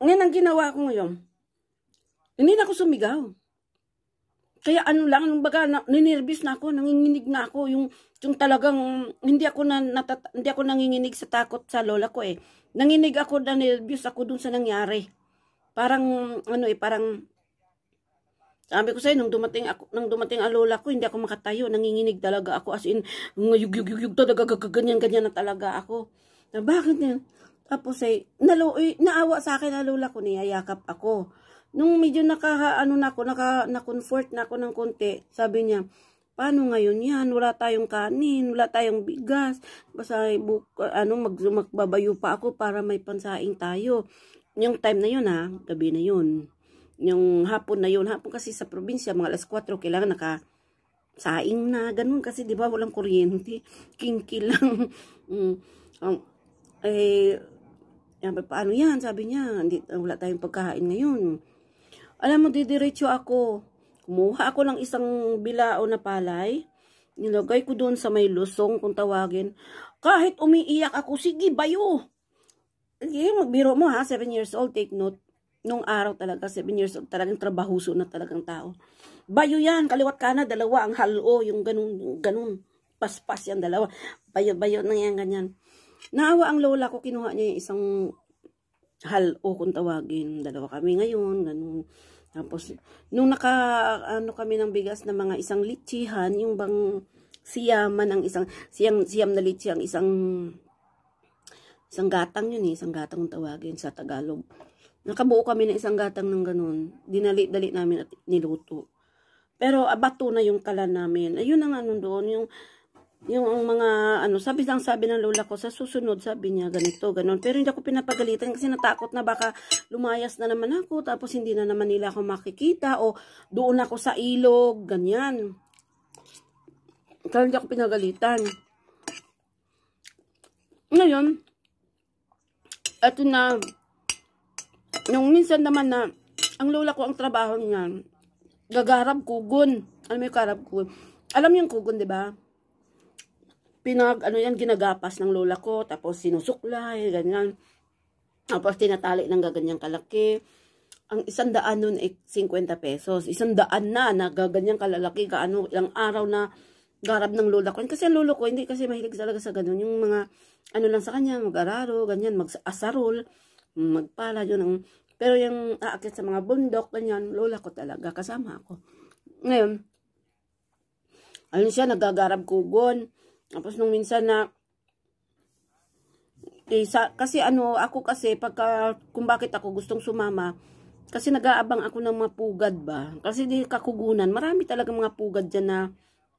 ngayon ang ginawa ko ngayon, hindi na ako sumigaw. Kaya ano lang, yung baga, na, ninervis na ako, nanginginig na ako. Yung, yung talagang, hindi ako, na, natat, hindi ako nanginginig sa takot sa lola ko eh. Nanginig ako, na nervous ako dun sa nangyari. Parang, ano eh, parang, sabi ko sa'yo, nung dumating ako, nung dumating ang lola ko, hindi ako makatayo. Nanginginig talaga ako. As in, yug-yug-yug talaga, ganyan-ganyan na talaga ako. Na bakit yan? Tapos ay, eh, nalo, eh, naawa sa akin ang lola ko, niyayakap ako. Nung medyo naka, ano na ako, naka, na-comfort na ako ng konti, sabi niya, paano ngayon yan? Wala tayong kanin, wala tayong bigas. Basta ano, magsumakbabayo pa ako para may pansaing tayo. Yung time na yun ha, gabi na yun. Yung hapon na yun, hapon kasi sa probinsya, mga alas 4, kailangan naka saing na, ganun kasi 'di ba walang kuryente, kinky lang. mm. um, eh paano yan? Sabi niya, hindi, wala tayong pagkain ngayon. Alam mo, didiretso ako. Kumuha ako ng isang bilao na palay. Nilagay ko doon sa may lusong kung tawagin. Kahit umiiyak ako, sige, bayo. Okay, eh, magbiro mo ha, 7 years old, take note. Nung araw talaga, 7 years old, talagang trabahuso na talagang tao. Bayo yan, kaliwat ka na, dalawa, ang halo, yung ganun, yung ganun. Paspas yan, dalawa. Bayo, bayo na yan, ganyan. Naawa ang lola ko, kinuha niya yung isang halo kung tawagin. Dalawa kami ngayon, ganun. Tapos, nung naka, ano kami ng bigas na mga isang litsihan, yung bang siyaman ang isang, siyam, siyam na litsi ang isang, isang gatang yun eh, isang gatang tawagin sa Tagalog. Nakabuo kami ng isang gatang ng ganun. Dinali-dali namin at niluto. Pero abato na yung kala namin. Ayun ang ano doon, yung yung ang mga ano, sabi lang sabi ng lola ko, sa susunod sabi niya ganito, ganon. Pero hindi ako pinapagalitan kasi natakot na baka lumayas na naman ako tapos hindi na naman nila ako makikita o doon ako sa ilog, ganyan. Kaya hindi ako pinagalitan. Ngayon, eto na, nung minsan naman na, ang lola ko ang trabaho niya, gagarab kugon. Alam mo yung karab kugon? Alam yung kugon, di ba? pinag, ano yan, ginagapas ng lola ko, tapos sinusuklay, ganyan. Tapos tinatali ng gaganyang kalaki. Ang isang daan nun ay 50 pesos. Isang daan na, na gaganyang kalalaki, kaano, ilang araw na garab ng lola ko. kasi ang lolo ko, hindi kasi mahilig talaga sa ganun. Yung mga, ano lang sa kanya, mag-araro, ganyan, mag-asarol, magpala, yun ang, pero yung aakit sa mga bundok, ganyan, lola ko talaga, kasama ako. Ngayon, ano siya, nagagarab kugon, tapos nung minsan na eh, sa, kasi ano, ako kasi pagka kung bakit ako gustong sumama kasi nag-aabang ako ng mga pugad ba. Kasi di kakugunan, marami talaga mga pugad diyan na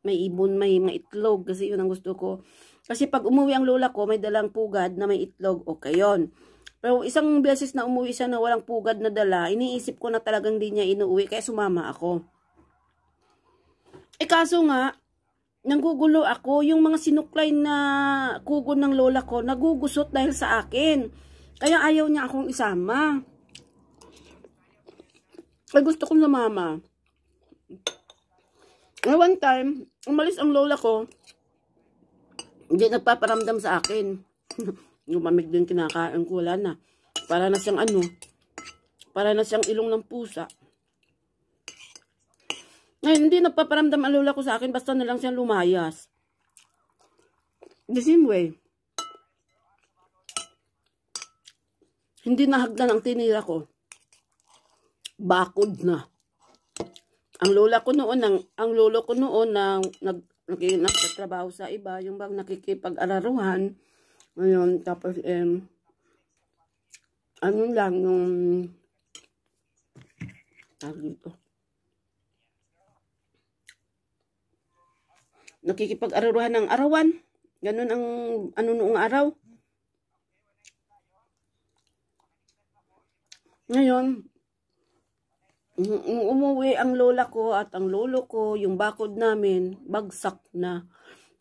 may ibon, may mga itlog kasi yun ang gusto ko. Kasi pag umuwi ang lola ko, may dalang pugad na may itlog, okay yon. Pero isang beses na umuwi siya na walang pugad na dala, iniisip ko na talagang di niya inuwi kaya sumama ako. Eh kaso nga, nanggugulo ako. Yung mga sinuklay na kugon ng lola ko, nagugusot dahil sa akin. Kaya ayaw niya akong isama. Ay gusto ko na mama. At one time, umalis ang lola ko, hindi nagpaparamdam sa akin. Lumamig din kinakain ko, wala na. Para na siyang ano, para na siyang ilong ng pusa. Ngayon, hindi nagpaparamdam ang lola ko sa akin, basta na lang siyang lumayas. The same way. Hindi nahagdan ang tinira ko. Bakod na. Ang lola ko noon, ang, ang lolo ko noon na nag, nag, nagtatrabaho sa iba, yung bang nakikipag-araruhan, ngayon, tapos, um, ano lang, yung, tag nakikipag-araruhan ng arawan. Ganun ang ano noong araw. Ngayon, mm, umuwi ang lola ko at ang lolo ko, yung bakod namin, bagsak na.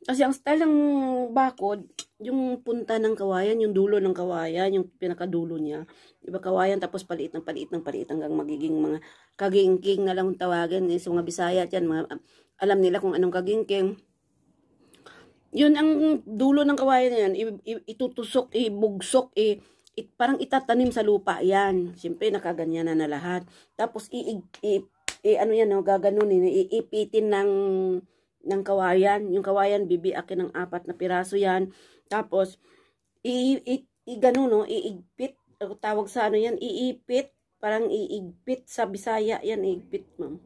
Kasi ang style ng bakod, yung punta ng kawayan, yung dulo ng kawayan, yung pinakadulo niya. Iba kawayan tapos paliit ng paliit ng paliit hanggang magiging mga kagingking na lang tawagin. Yung mga bisaya yan, mga, alam nila kung anong kagingking yun ang dulo ng kawayan na yan. Itutusok, ibugsok, i, it, parang itatanim sa lupa yan. Siyempre, nakaganyan na na lahat. Tapos, i, i, i ano yan, no, gaganunin, iipitin ng, ng kawayan. Yung kawayan, bibiakin ng apat na piraso yan. Tapos, i, i, i ganun, no, iigpit. Tawag sa ano yan, iipit. Parang iigpit sa Bisaya. Yan, iigpit, ma'am.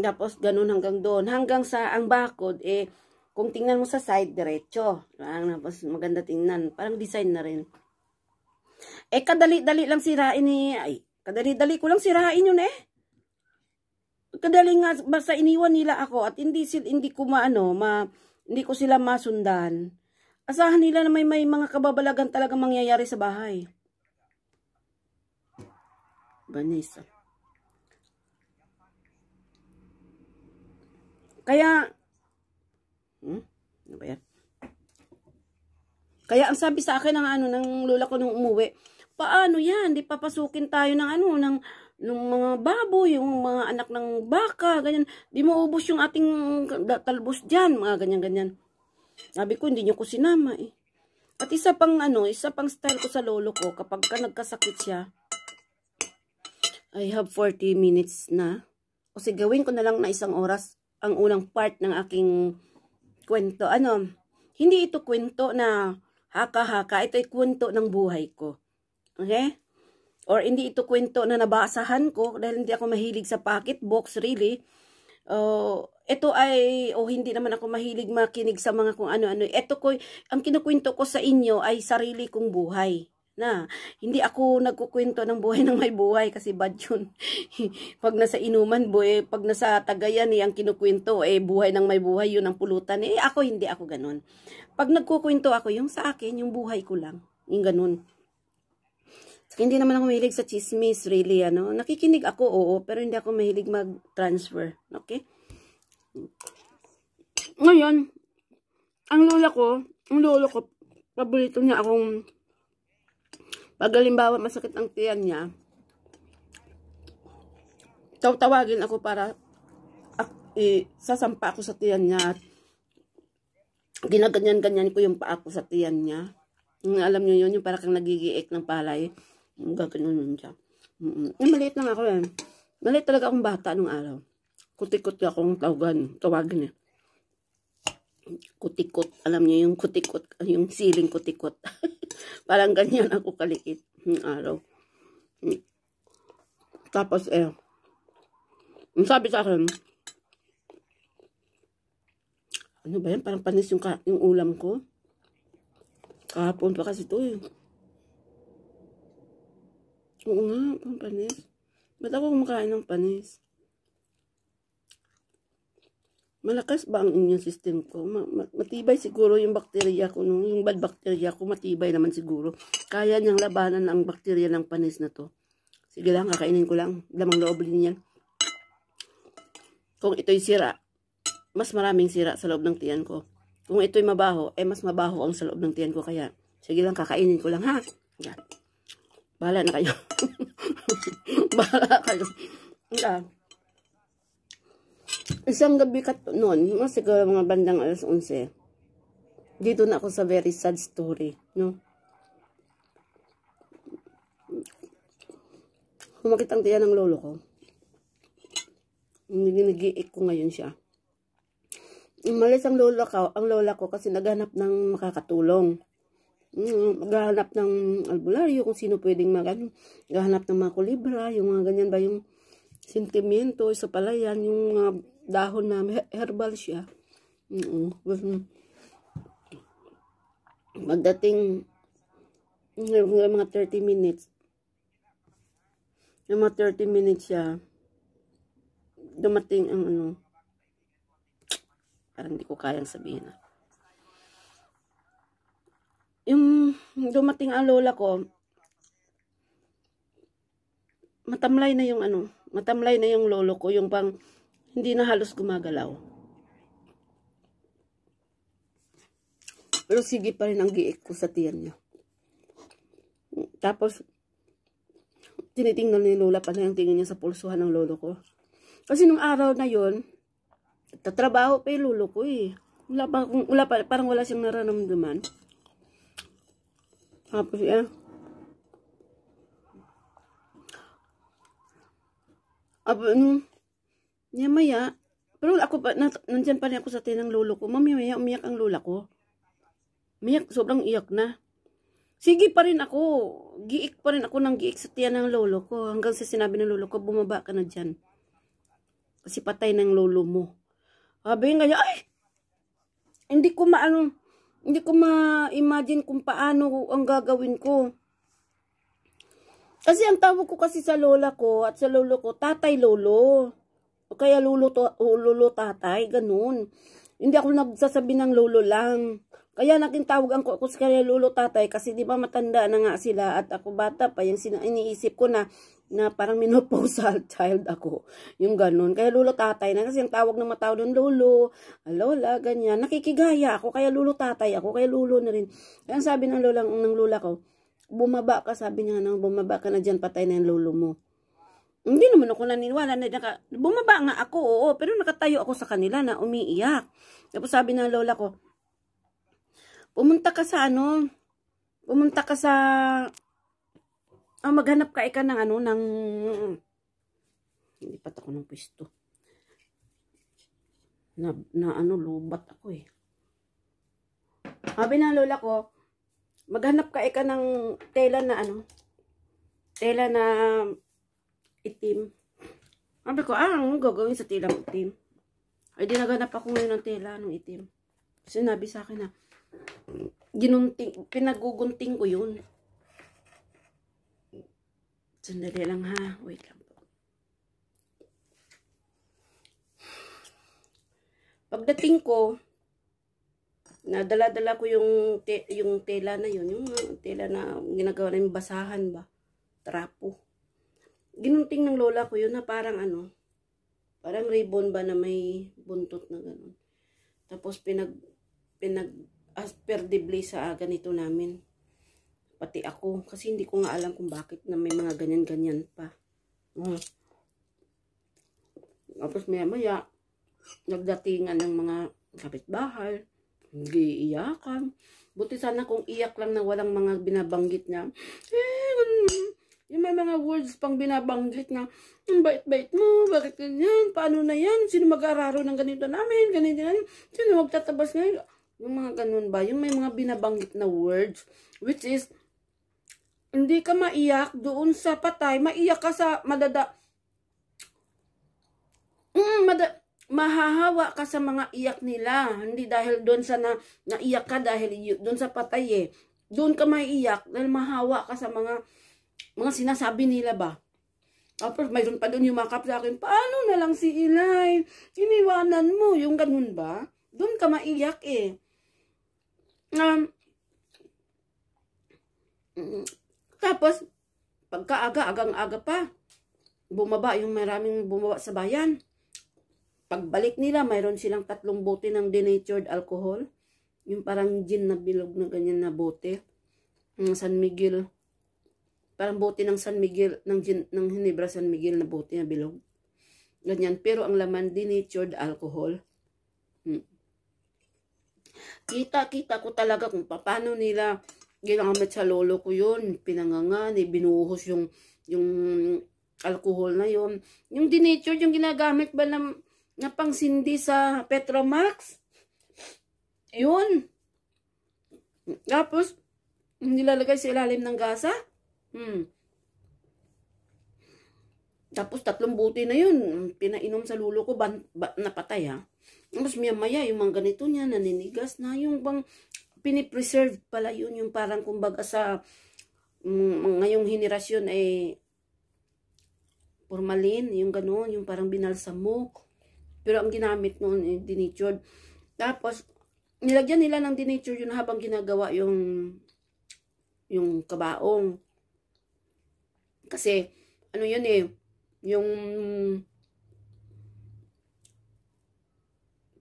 Tapos, ganun hanggang doon. Hanggang sa ang bakod, eh, kung tingnan mo sa side, diretso. Ah, mas maganda tingnan. Parang design na rin. Eh, kadali-dali lang sirain ni... Eh. Ay, kadali-dali ko lang sirain yun eh. Kadali nga, basta iniwan nila ako at hindi, sil, hindi ko maano, ma, hindi ko sila masundan. Asahan nila na may, may mga kababalagan talaga mangyayari sa bahay. Vanessa. Kaya, Kaya ang sabi sa akin ng ano ng lola ko nung umuwi, paano 'yan? Di papasukin tayo ng ano ng ng mga babo, yung mga anak ng baka, ganyan. Di maubos yung ating talbos diyan, mga ganyan-ganyan. Sabi ko hindi niyo ko sinama eh. At isa pang ano, isa pang style ko sa lolo ko kapag ka nagkasakit siya, I have 40 minutes na. Kasi gawin ko na lang na isang oras ang unang part ng aking kwento. Ano, hindi ito kwento na Haka-haka, ito'y kwento ng buhay ko. Okay? Or hindi ito kwento na nabasahan ko dahil hindi ako mahilig sa pocket box really. Uh, ito ay, o oh, hindi naman ako mahilig makinig sa mga kung ano-ano. Ito ko, ang kinukwento ko sa inyo ay sarili kong buhay na. Hindi ako nagkukwento ng buhay ng may buhay kasi bad yun. pag nasa inuman, boy, pag nasa tagayan, eh, ang kinukwento, eh, buhay ng may buhay, yun ang pulutan. Eh, ako, hindi ako ganun. Pag nagkukwento ako, yung sa akin, yung buhay ko lang. Yung ganun. Saka, hindi naman ako mahilig sa chismis, really, ano. Nakikinig ako, oo, pero hindi ako mahilig mag-transfer. Okay? Ngayon, ang lola ko, ang lolo ko, paborito niya akong pag halimbawa masakit ang tiyan niya, tawtawagin ako para ak, sasampa ako sa tiyan niya at ginaganyan-ganyan ko yung paa ko sa tiyan niya. Mm, alam niyo yun, yung para kang nagigiik ng palay. Mm, Gaganon yun siya. Mm -mm. Eh, maliit lang ako eh. Maliit talaga akong bata nung araw. Kutikot -kuti akong tawagan, tawagin eh kutikot. Alam niyo yung kutikot, yung siling kutikot. Parang ganyan ako kalikit ng araw. Tapos eh, sabi sa akin, ano ba yan? Parang panis yung, ka yung ulam ko. Kahapon pa kasi ito eh. Oo nga, panis. Ba't ako kumakain ng panis? Malakas ba ang immune system ko? Matibay siguro yung bakterya ko, yung bad bacteria ko, matibay naman siguro. Kaya niyang labanan ang bakterya ng panis na to. Sige lang, kakainin ko lang. Lamang loob din yan. Kung ito'y sira, mas maraming sira sa loob ng tiyan ko. Kung ito'y mabaho, eh mas mabaho ang sa loob ng tiyan ko. Kaya, sige lang, kakainin ko lang ha. Yan. Bahala na kayo. Bahala kayo. Yan. Isang gabi kat noon, mga siguro mga bandang alas 11. Dito na ako sa very sad story, no? Kumakit ang tiyan ng lolo ko. Nag-iik ko ngayon siya. Umalis ang lola ko, ang lola ko kasi naghanap ng makakatulong Naghanap mm, ng albularyo, kung sino pwedeng magano, maghahanap ng mga kulibra, yung mga ganyan ba, yung sentimiento, isa pala yan, yung uh, dahon na herbal siya. Oo. -mm. Magdating mga 30 minutes, yung mga 30 minutes siya, dumating ang ano, parang hindi ko kayang sabihin na. Yung dumating ang lola ko, matamlay na yung ano, matamlay na yung lolo ko, yung pang hindi na halos gumagalaw. Pero sige pa rin ang giik ko sa tiyan niya. Tapos, tinitingnan ni Lola pala yung tingin niya sa pulsuhan ng lolo ko. Kasi nung araw na yon tatrabaho pa yung lolo ko eh. Wala pa, wala pa, parang wala siyang nararamdaman. Tapos, eh, Aba, ano, niya maya, pero ako pa, na, nandyan pa rin ako sa tiyan ng lolo ko. Mami, maya, umiyak ang lola ko. Umiyak, sobrang iyak na. Sige pa rin ako. Giik pa rin ako ng giik sa tiyan ng lolo ko. Hanggang sa sinabi ng lolo ko, bumaba ka na dyan. Kasi patay ng lolo mo. Sabi nga niya, ay! Hindi ko maano, hindi ko ma-imagine kung paano ang gagawin ko. Kasi ang tawag ko kasi sa lola ko at sa lolo ko, tatay lolo. Kaya lolo, to, lolo tatay, ganun. Hindi ako nagsasabi ng lolo lang. Kaya naging tawagan ko ako kaya lolo tatay kasi di ba matanda na nga sila at ako bata pa. Yung iniisip ko na, na parang menopausal child ako. Yung ganun. Kaya lolo tatay na kasi yung tawag ng matao ng lolo, lola, ganyan. Nakikigaya ako kaya lolo tatay ako kaya lolo na rin. Kaya sabi ng lola, ng lola ko, bumaba ka, sabi niya nang bumaba ka na diyan patay na yung lolo mo. Hindi naman ako naniniwala na naka, bumaba nga ako, oo, pero nakatayo ako sa kanila na umiiyak. Tapos sabi ng lola ko, pumunta ka sa ano, pumunta ka sa, oh, maghanap ka ika ng ano, ng, hindi pa ako ng pisto. Na, na ano, lubat ako eh. Sabi ng lola ko, maghanap ka ika ng tela na ano, tela na itim. Sabi ko, ah, ano gagawin sa tilang itim? Ay, dinaganap ako ngayon ng tela ng itim. Sinabi sa akin na, ginunting, pinagugunting ko yun. Sandali lang ha. Wait lang po. Pagdating ko, nadala-dala ko yung, te, yung tela na yun. Yung tela na ginagawa namin basahan ba. Trapo ginunting ng lola ko yun na parang ano, parang ribbon ba na may buntot na ganun. Tapos pinag, pinag, asperdibly sa ganito namin. Pati ako, kasi hindi ko nga alam kung bakit na may mga ganyan-ganyan pa. Mm. Tapos maya-maya, nagdatingan ng mga kapitbahay, hindi iiyakan. Buti sana kung iyak lang na walang mga binabanggit niya. Eh, yung may mga words pang binabanggit na, ang bait-bait mo, bakit ganyan, paano na yan, sino mag-aararo ng ganito namin, ganito namin, sino magtatabas ngayon. Yung mga ganun ba, yung may mga binabanggit na words, which is, hindi ka maiyak doon sa patay, maiyak ka sa madada, mm, madada, mahahawa ka sa mga iyak nila. Hindi dahil doon sa na, naiyak ka dahil doon sa patay eh. Doon ka maiiyak dahil mahawa ka sa mga mga sinasabi nila ba? Tapos mayroon pa doon yung yumakap sa akin, paano na lang si Eli? Iniwanan mo, yung ganun ba? Doon ka maiyak eh. Um, tapos, pagkaaga, agang-aga pa, bumaba yung maraming bumaba sa bayan. Pagbalik nila, mayroon silang tatlong bote ng denatured alcohol. Yung parang gin na bilog na ganyan na bote. Ng San Miguel Parang bote ng San Miguel, ng, ng Hinebra San Miguel na bote na bilog. Ganyan. Pero ang laman denatured alcohol. Hmm. Kita-kita ko talaga kung paano nila ginagamit sa lolo ko yun. Pinangangan, binuhos yung, yung alcohol na yun. Yung denatured, yung ginagamit ba na, na pangsindi sa Petromax? Yun. Tapos, nilalagay sa ilalim ng gasa. Hmm. Tapos tatlong buti na yun, pinainom sa lulo ko, ban, ba, napatay ha. Mas maya maya, yung mga ganito niya, naninigas na, yung bang pinipreserve pala yun, yung parang kumbaga sa mm, ngayong henerasyon ay eh, formalin, yung ganoon, yung parang binalsa mo. Pero ang ginamit noon, eh, denatured. Tapos, nilagyan nila ng denature yun habang ginagawa yung yung kabaong. Kasi, ano yun eh, yung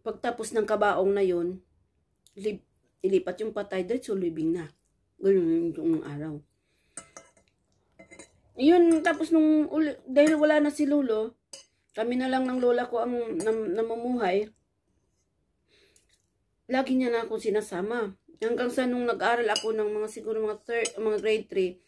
pagtapos ng kabaong na yun, lib, ilipat yung patay dahil so living na. Ganun yung araw. Yun, tapos nung, uli, dahil wala na si Lolo, kami na lang ng lola ko ang nam, namumuhay. Lagi niya na ako sinasama. Hanggang sa nung nag-aral ako ng mga siguro mga, third, mga grade 3,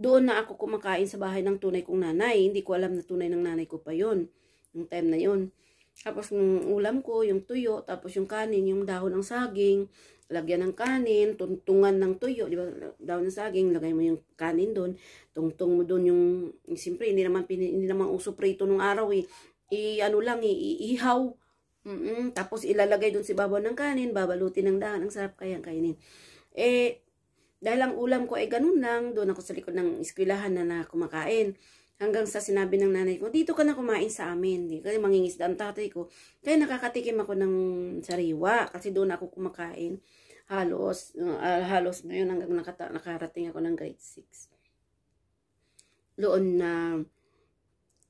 doon na ako kumakain sa bahay ng tunay kong nanay. Hindi ko alam na tunay ng nanay ko pa yon Yung time na yon Tapos yung ulam ko, yung tuyo, tapos yung kanin, yung dahon ng saging, lagyan ng kanin, tuntungan ng tuyo, di ba? Dahon ng saging, lagay mo yung kanin doon, tungtong mo doon yung, siyempre, hindi naman, hindi naman uso prito nung araw eh. I, ano lang, eh, ihaw. Mm -mm. Tapos ilalagay doon si babaw ng kanin, babalutin ng dahon, ang sarap kayang kainin. Eh, dahil ang ulam ko ay ganun lang, doon ako sa likod ng eskwilahan na, na kumakain. Hanggang sa sinabi ng nanay ko, dito ka na kumain sa amin. Di, kasi mangingisda ang tatay ko. Kaya nakakatikim ako ng sariwa kasi doon ako kumakain. Halos, uh, halos na yun hanggang nakata, nakarating ako ng grade 6. Doon na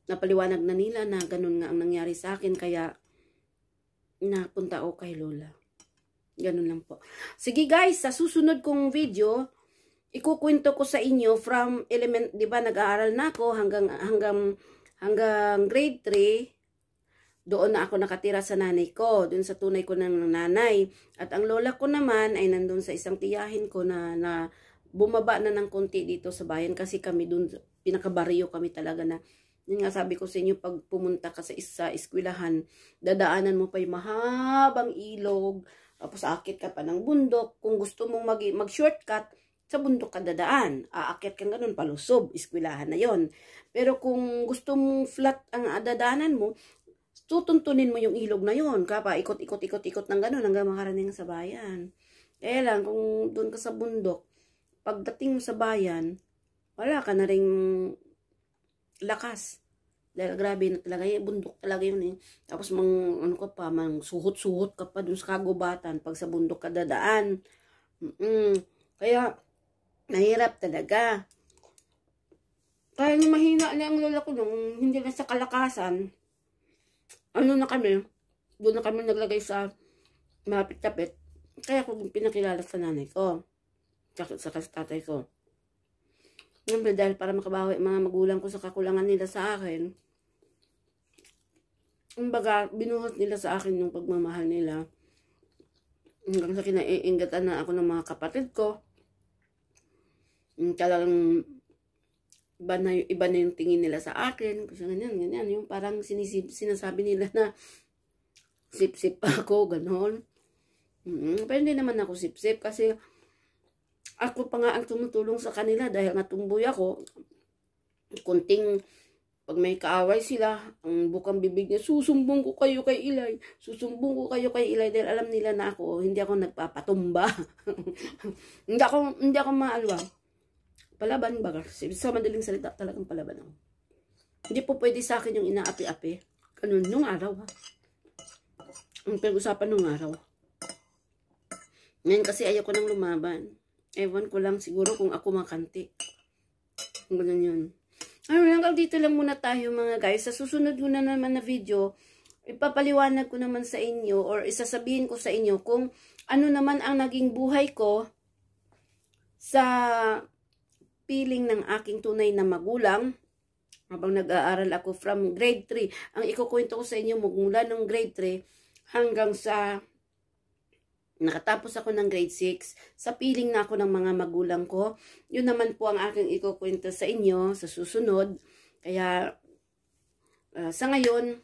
napaliwanag na nila na ganun nga ang nangyari sa akin. Kaya napunta ako kay Lola. Ganun lang po. Sige guys, sa susunod kong video, ikukwento ko sa inyo from element, 'di ba, nag-aaral na ako hanggang hanggang hanggang grade 3 doon na ako nakatira sa nanay ko, doon sa tunay ko ng nanay. At ang lola ko naman ay nandun sa isang tiyahin ko na, na bumaba na ng konti dito sa bayan kasi kami doon, pinakabaryo kami talaga na, yun nga sabi ko sa inyo, pag pumunta ka sa isa eskwilahan, dadaanan mo pa yung mahabang ilog, tapos aakit ka pa ng bundok. Kung gusto mong mag-shortcut, sa bundok ka dadaan. Aakit kang ganun, palusob. Iskwilahan na yon Pero kung gusto mong flat ang dadaanan mo, tutuntunin mo yung ilog na yon Kapa, ikot-ikot-ikot-ikot ng ganun hanggang makarating sa bayan. Kaya lang, kung doon ka sa bundok, pagdating mo sa bayan, wala ka na rin lakas dahil grabe na talaga, eh, bundok talaga yun eh. Tapos mang, ano ka pa, mang suhot-suhot ka pa dun sa kagubatan pag sa bundok ka dadaan. Mm -mm. Kaya, nahirap talaga. Kaya nung mahina na ang lola ko nung hindi na sa kalakasan, ano na kami, doon na kami naglagay sa mapit-tapit. Kaya ko pinakilala sa nanay ko, sa, sa tatay ko. Siyempre dahil para makabawi mga magulang ko sa kakulangan nila sa akin. Kumbaga, binuhat nila sa akin yung pagmamahal nila. Hanggang sa kinaiingatan na ako ng mga kapatid ko. Hmm, talagang iba na, iba na yung tingin nila sa akin. Kasi ganyan, ganyan. Yung parang sinisip, sinasabi nila na sip-sip ako, ganon. Mm-hmm. Pero hindi naman ako sip-sip kasi ako pa nga ang tumutulong sa kanila dahil natumboy ako. Kunting pag may kaaway sila, ang bukang bibig niya, susumbong ko kayo kay Ilay. Susumbong ko kayo kay Ilay dahil alam nila na ako, hindi ako nagpapatumba. hindi ako, hindi ako maalwa. Palaban ba? Sa madaling salita, talagang palaban ako. Hindi po pwede sa akin yung inaapi-api. Ano, yung araw ha. Ang pinag-usapan nung araw. Ngayon kasi ayoko nang lumaban. Ewan ko lang siguro kung ako makanti. Ganun yun. Ano hanggang dito lang muna tayo mga guys. Sa susunod ko naman na video, ipapaliwanag ko naman sa inyo or isasabihin ko sa inyo kung ano naman ang naging buhay ko sa piling ng aking tunay na magulang habang nag-aaral ako from grade 3. Ang ikukwento ko sa inyo mula ng grade 3 hanggang sa Nakatapos ako ng grade 6. Sa piling na ako ng mga magulang ko. Yun naman po ang aking ikukwento sa inyo sa susunod. Kaya uh, sa ngayon,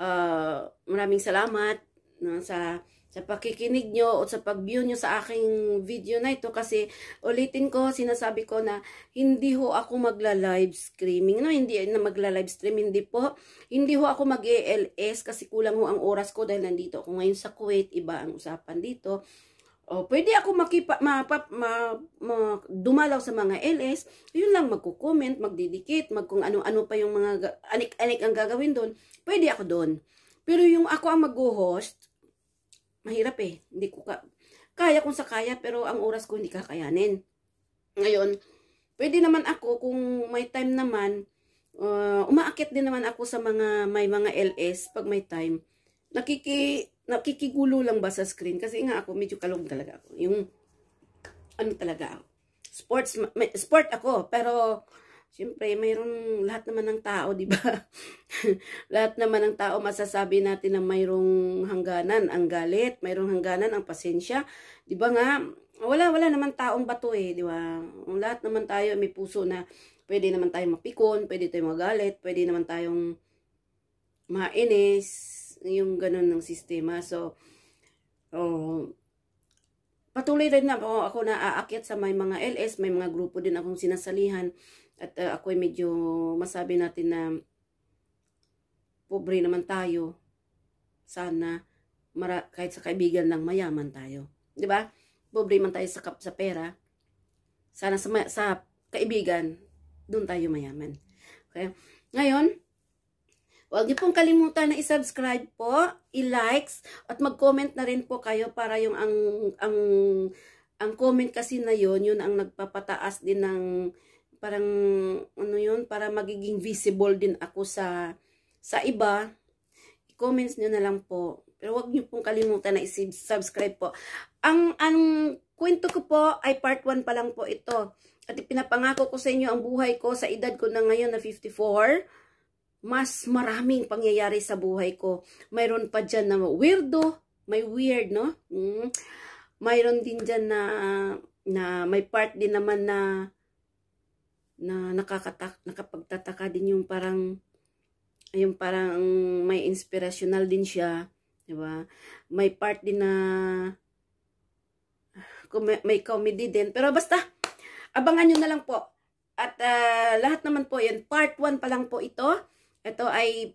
uh, maraming salamat no, sa sa pakikinig nyo o sa pag-view nyo sa aking video na ito kasi ulitin ko, sinasabi ko na hindi ho ako magla-live streaming, no? hindi na magla-live stream, hindi po. Hindi ho ako mag els kasi kulang ho ang oras ko dahil nandito ako ngayon sa Kuwait, iba ang usapan dito. O, pwede ako makipa, mapap, ma, ma, dumalaw sa mga LS, yun lang magko-comment, magdedicate, mag kung ano-ano pa yung mga anik-anik ang gagawin doon, pwede ako doon. Pero yung ako ang mag-host, mahirap eh. Hindi ko ka, kaya kung sa kaya pero ang oras ko hindi kakayanin. Ngayon, pwede naman ako kung may time naman, uh, umaakit din naman ako sa mga may mga LS pag may time. Nakiki nakikigulo lang ba sa screen kasi nga ako medyo kalong talaga ako. Yung ano talaga ako. Sports sport ako pero Siyempre, mayroong lahat naman ng tao, di ba? lahat naman ng tao masasabi natin na mayroong hangganan ang galit, mayroong hangganan ang pasensya. Di ba nga, wala, wala naman taong bato eh, di ba? Lahat naman tayo may puso na pwede naman tayong mapikon, pwede tayong magalit, pwede naman tayong mainis, yung ganun ng sistema. So, oh, patuloy rin na oh, ako na aakyat sa may mga LS, may mga grupo din akong sinasalihan at uh, eh, ako ay medyo masabi natin na pobre naman tayo. Sana mara, kahit sa kaibigan lang mayaman tayo. 'Di ba? Pobre man tayo sa kap sa pera. Sana sa, sa kaibigan doon tayo mayaman. Okay? Ngayon, Huwag niyo pong kalimutan na i-subscribe po, i-likes, at mag-comment na rin po kayo para yung ang, ang, ang comment kasi na yon yun ang nagpapataas din ng parang ano yun, para magiging visible din ako sa sa iba. I-comments niyo na lang po. Pero wag niyo pong kalimutan na i-subscribe po. Ang ang kwento ko po ay part 1 pa lang po ito. At ipinapangako ko sa inyo ang buhay ko sa edad ko na ngayon na 54 mas maraming pangyayari sa buhay ko. Mayroon pa diyan na weirdo, may weird, no? Mm. Mayroon din diyan na, na may part din naman na na nakakatak nakapagtataka din yung parang yung parang may inspirational din siya, 'di ba? May part din na may comedy din. Pero basta abangan niyo na lang po. At uh, lahat naman po 'yan, part 1 pa lang po ito. Ito ay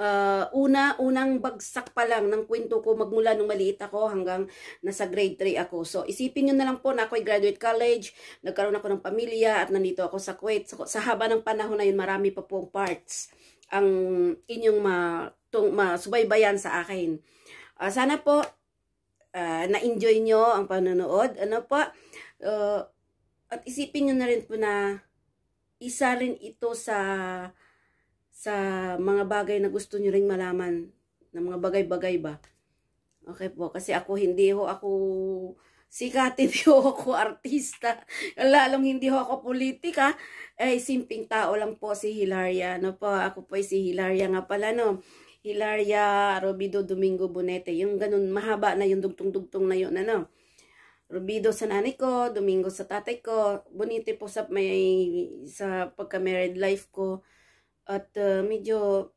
uh, una, unang bagsak pa lang ng kwento ko magmula nung maliit ako hanggang nasa grade 3 ako. So, isipin nyo na lang po na ako'y graduate college, nagkaroon ako ng pamilya at nandito ako sa Kuwait. So, sa haba ng panahon na yun, marami pa pong parts ang inyong ma, tung, masubaybayan sa akin. Uh, sana po, uh, na-enjoy nyo ang panonood. Ano po, uh, at isipin nyo na rin po na isa rin ito sa sa mga bagay na gusto nyo ring malaman, na mga bagay-bagay ba. Okay po, kasi ako hindi ho ako sikat, hindi ho ako artista, lalong hindi ho ako politika, eh simping tao lang po si Hilaria, Ano po, ako po si Hilaria nga pala, no. Hilaria Robido Domingo Bonete, yung ganun, mahaba na yung dugtong-dugtong na yun, ano. Rubido sa nanay ko, Domingo sa tatay ko, bonite po sa may sa pagka-married life ko. At uh, medyo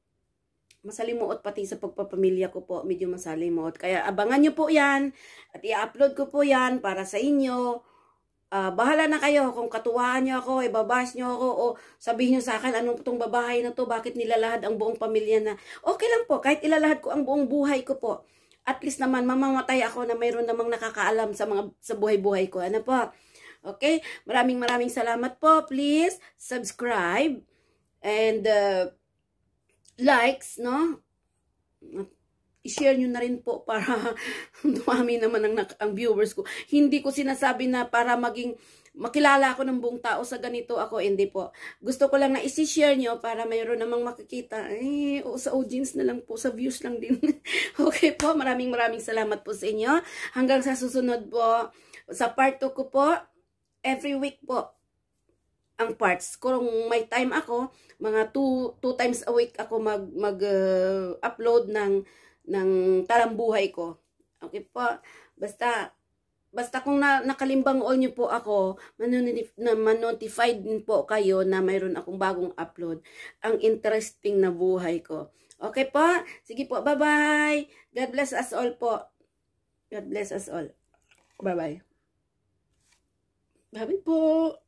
masalimuot pati sa pagpapamilya ko po, medyo masalimuot. Kaya abangan nyo po yan at i-upload ko po yan para sa inyo. Uh, bahala na kayo kung katuwaan nyo ako, ibabas nyo ako, o sabihin nyo sa akin anong itong babahay na to, bakit nilalahad ang buong pamilya na. Okay lang po, kahit ilalahad ko ang buong buhay ko po. At least naman, mamamatay ako na mayroon namang nakakaalam sa mga sa buhay-buhay ko. Ano po? Okay? Maraming maraming salamat po. Please, subscribe and uh, likes, no? I-share nyo na rin po para dumami naman ang, ang viewers ko. Hindi ko sinasabi na para maging makilala ako ng buong tao sa ganito ako. Hindi po. Gusto ko lang na isi-share nyo para mayroon namang makikita. Eh, o sa audience na lang po, sa views lang din. okay po, maraming maraming salamat po sa inyo. Hanggang sa susunod po, sa part 2 ko po, every week po, ang parts Kung may time ako, mga 2 times a week ako mag, mag uh, upload ng, ng tarambuhay ko. Okay po. Basta, basta kung na, nakalimbang all nyo po ako, manotif manotified din po kayo na mayroon akong bagong upload. Ang interesting na buhay ko. Okay po? Sige po, bye-bye. God bless us all po. God bless us all. Bye-bye. Bye-bye po.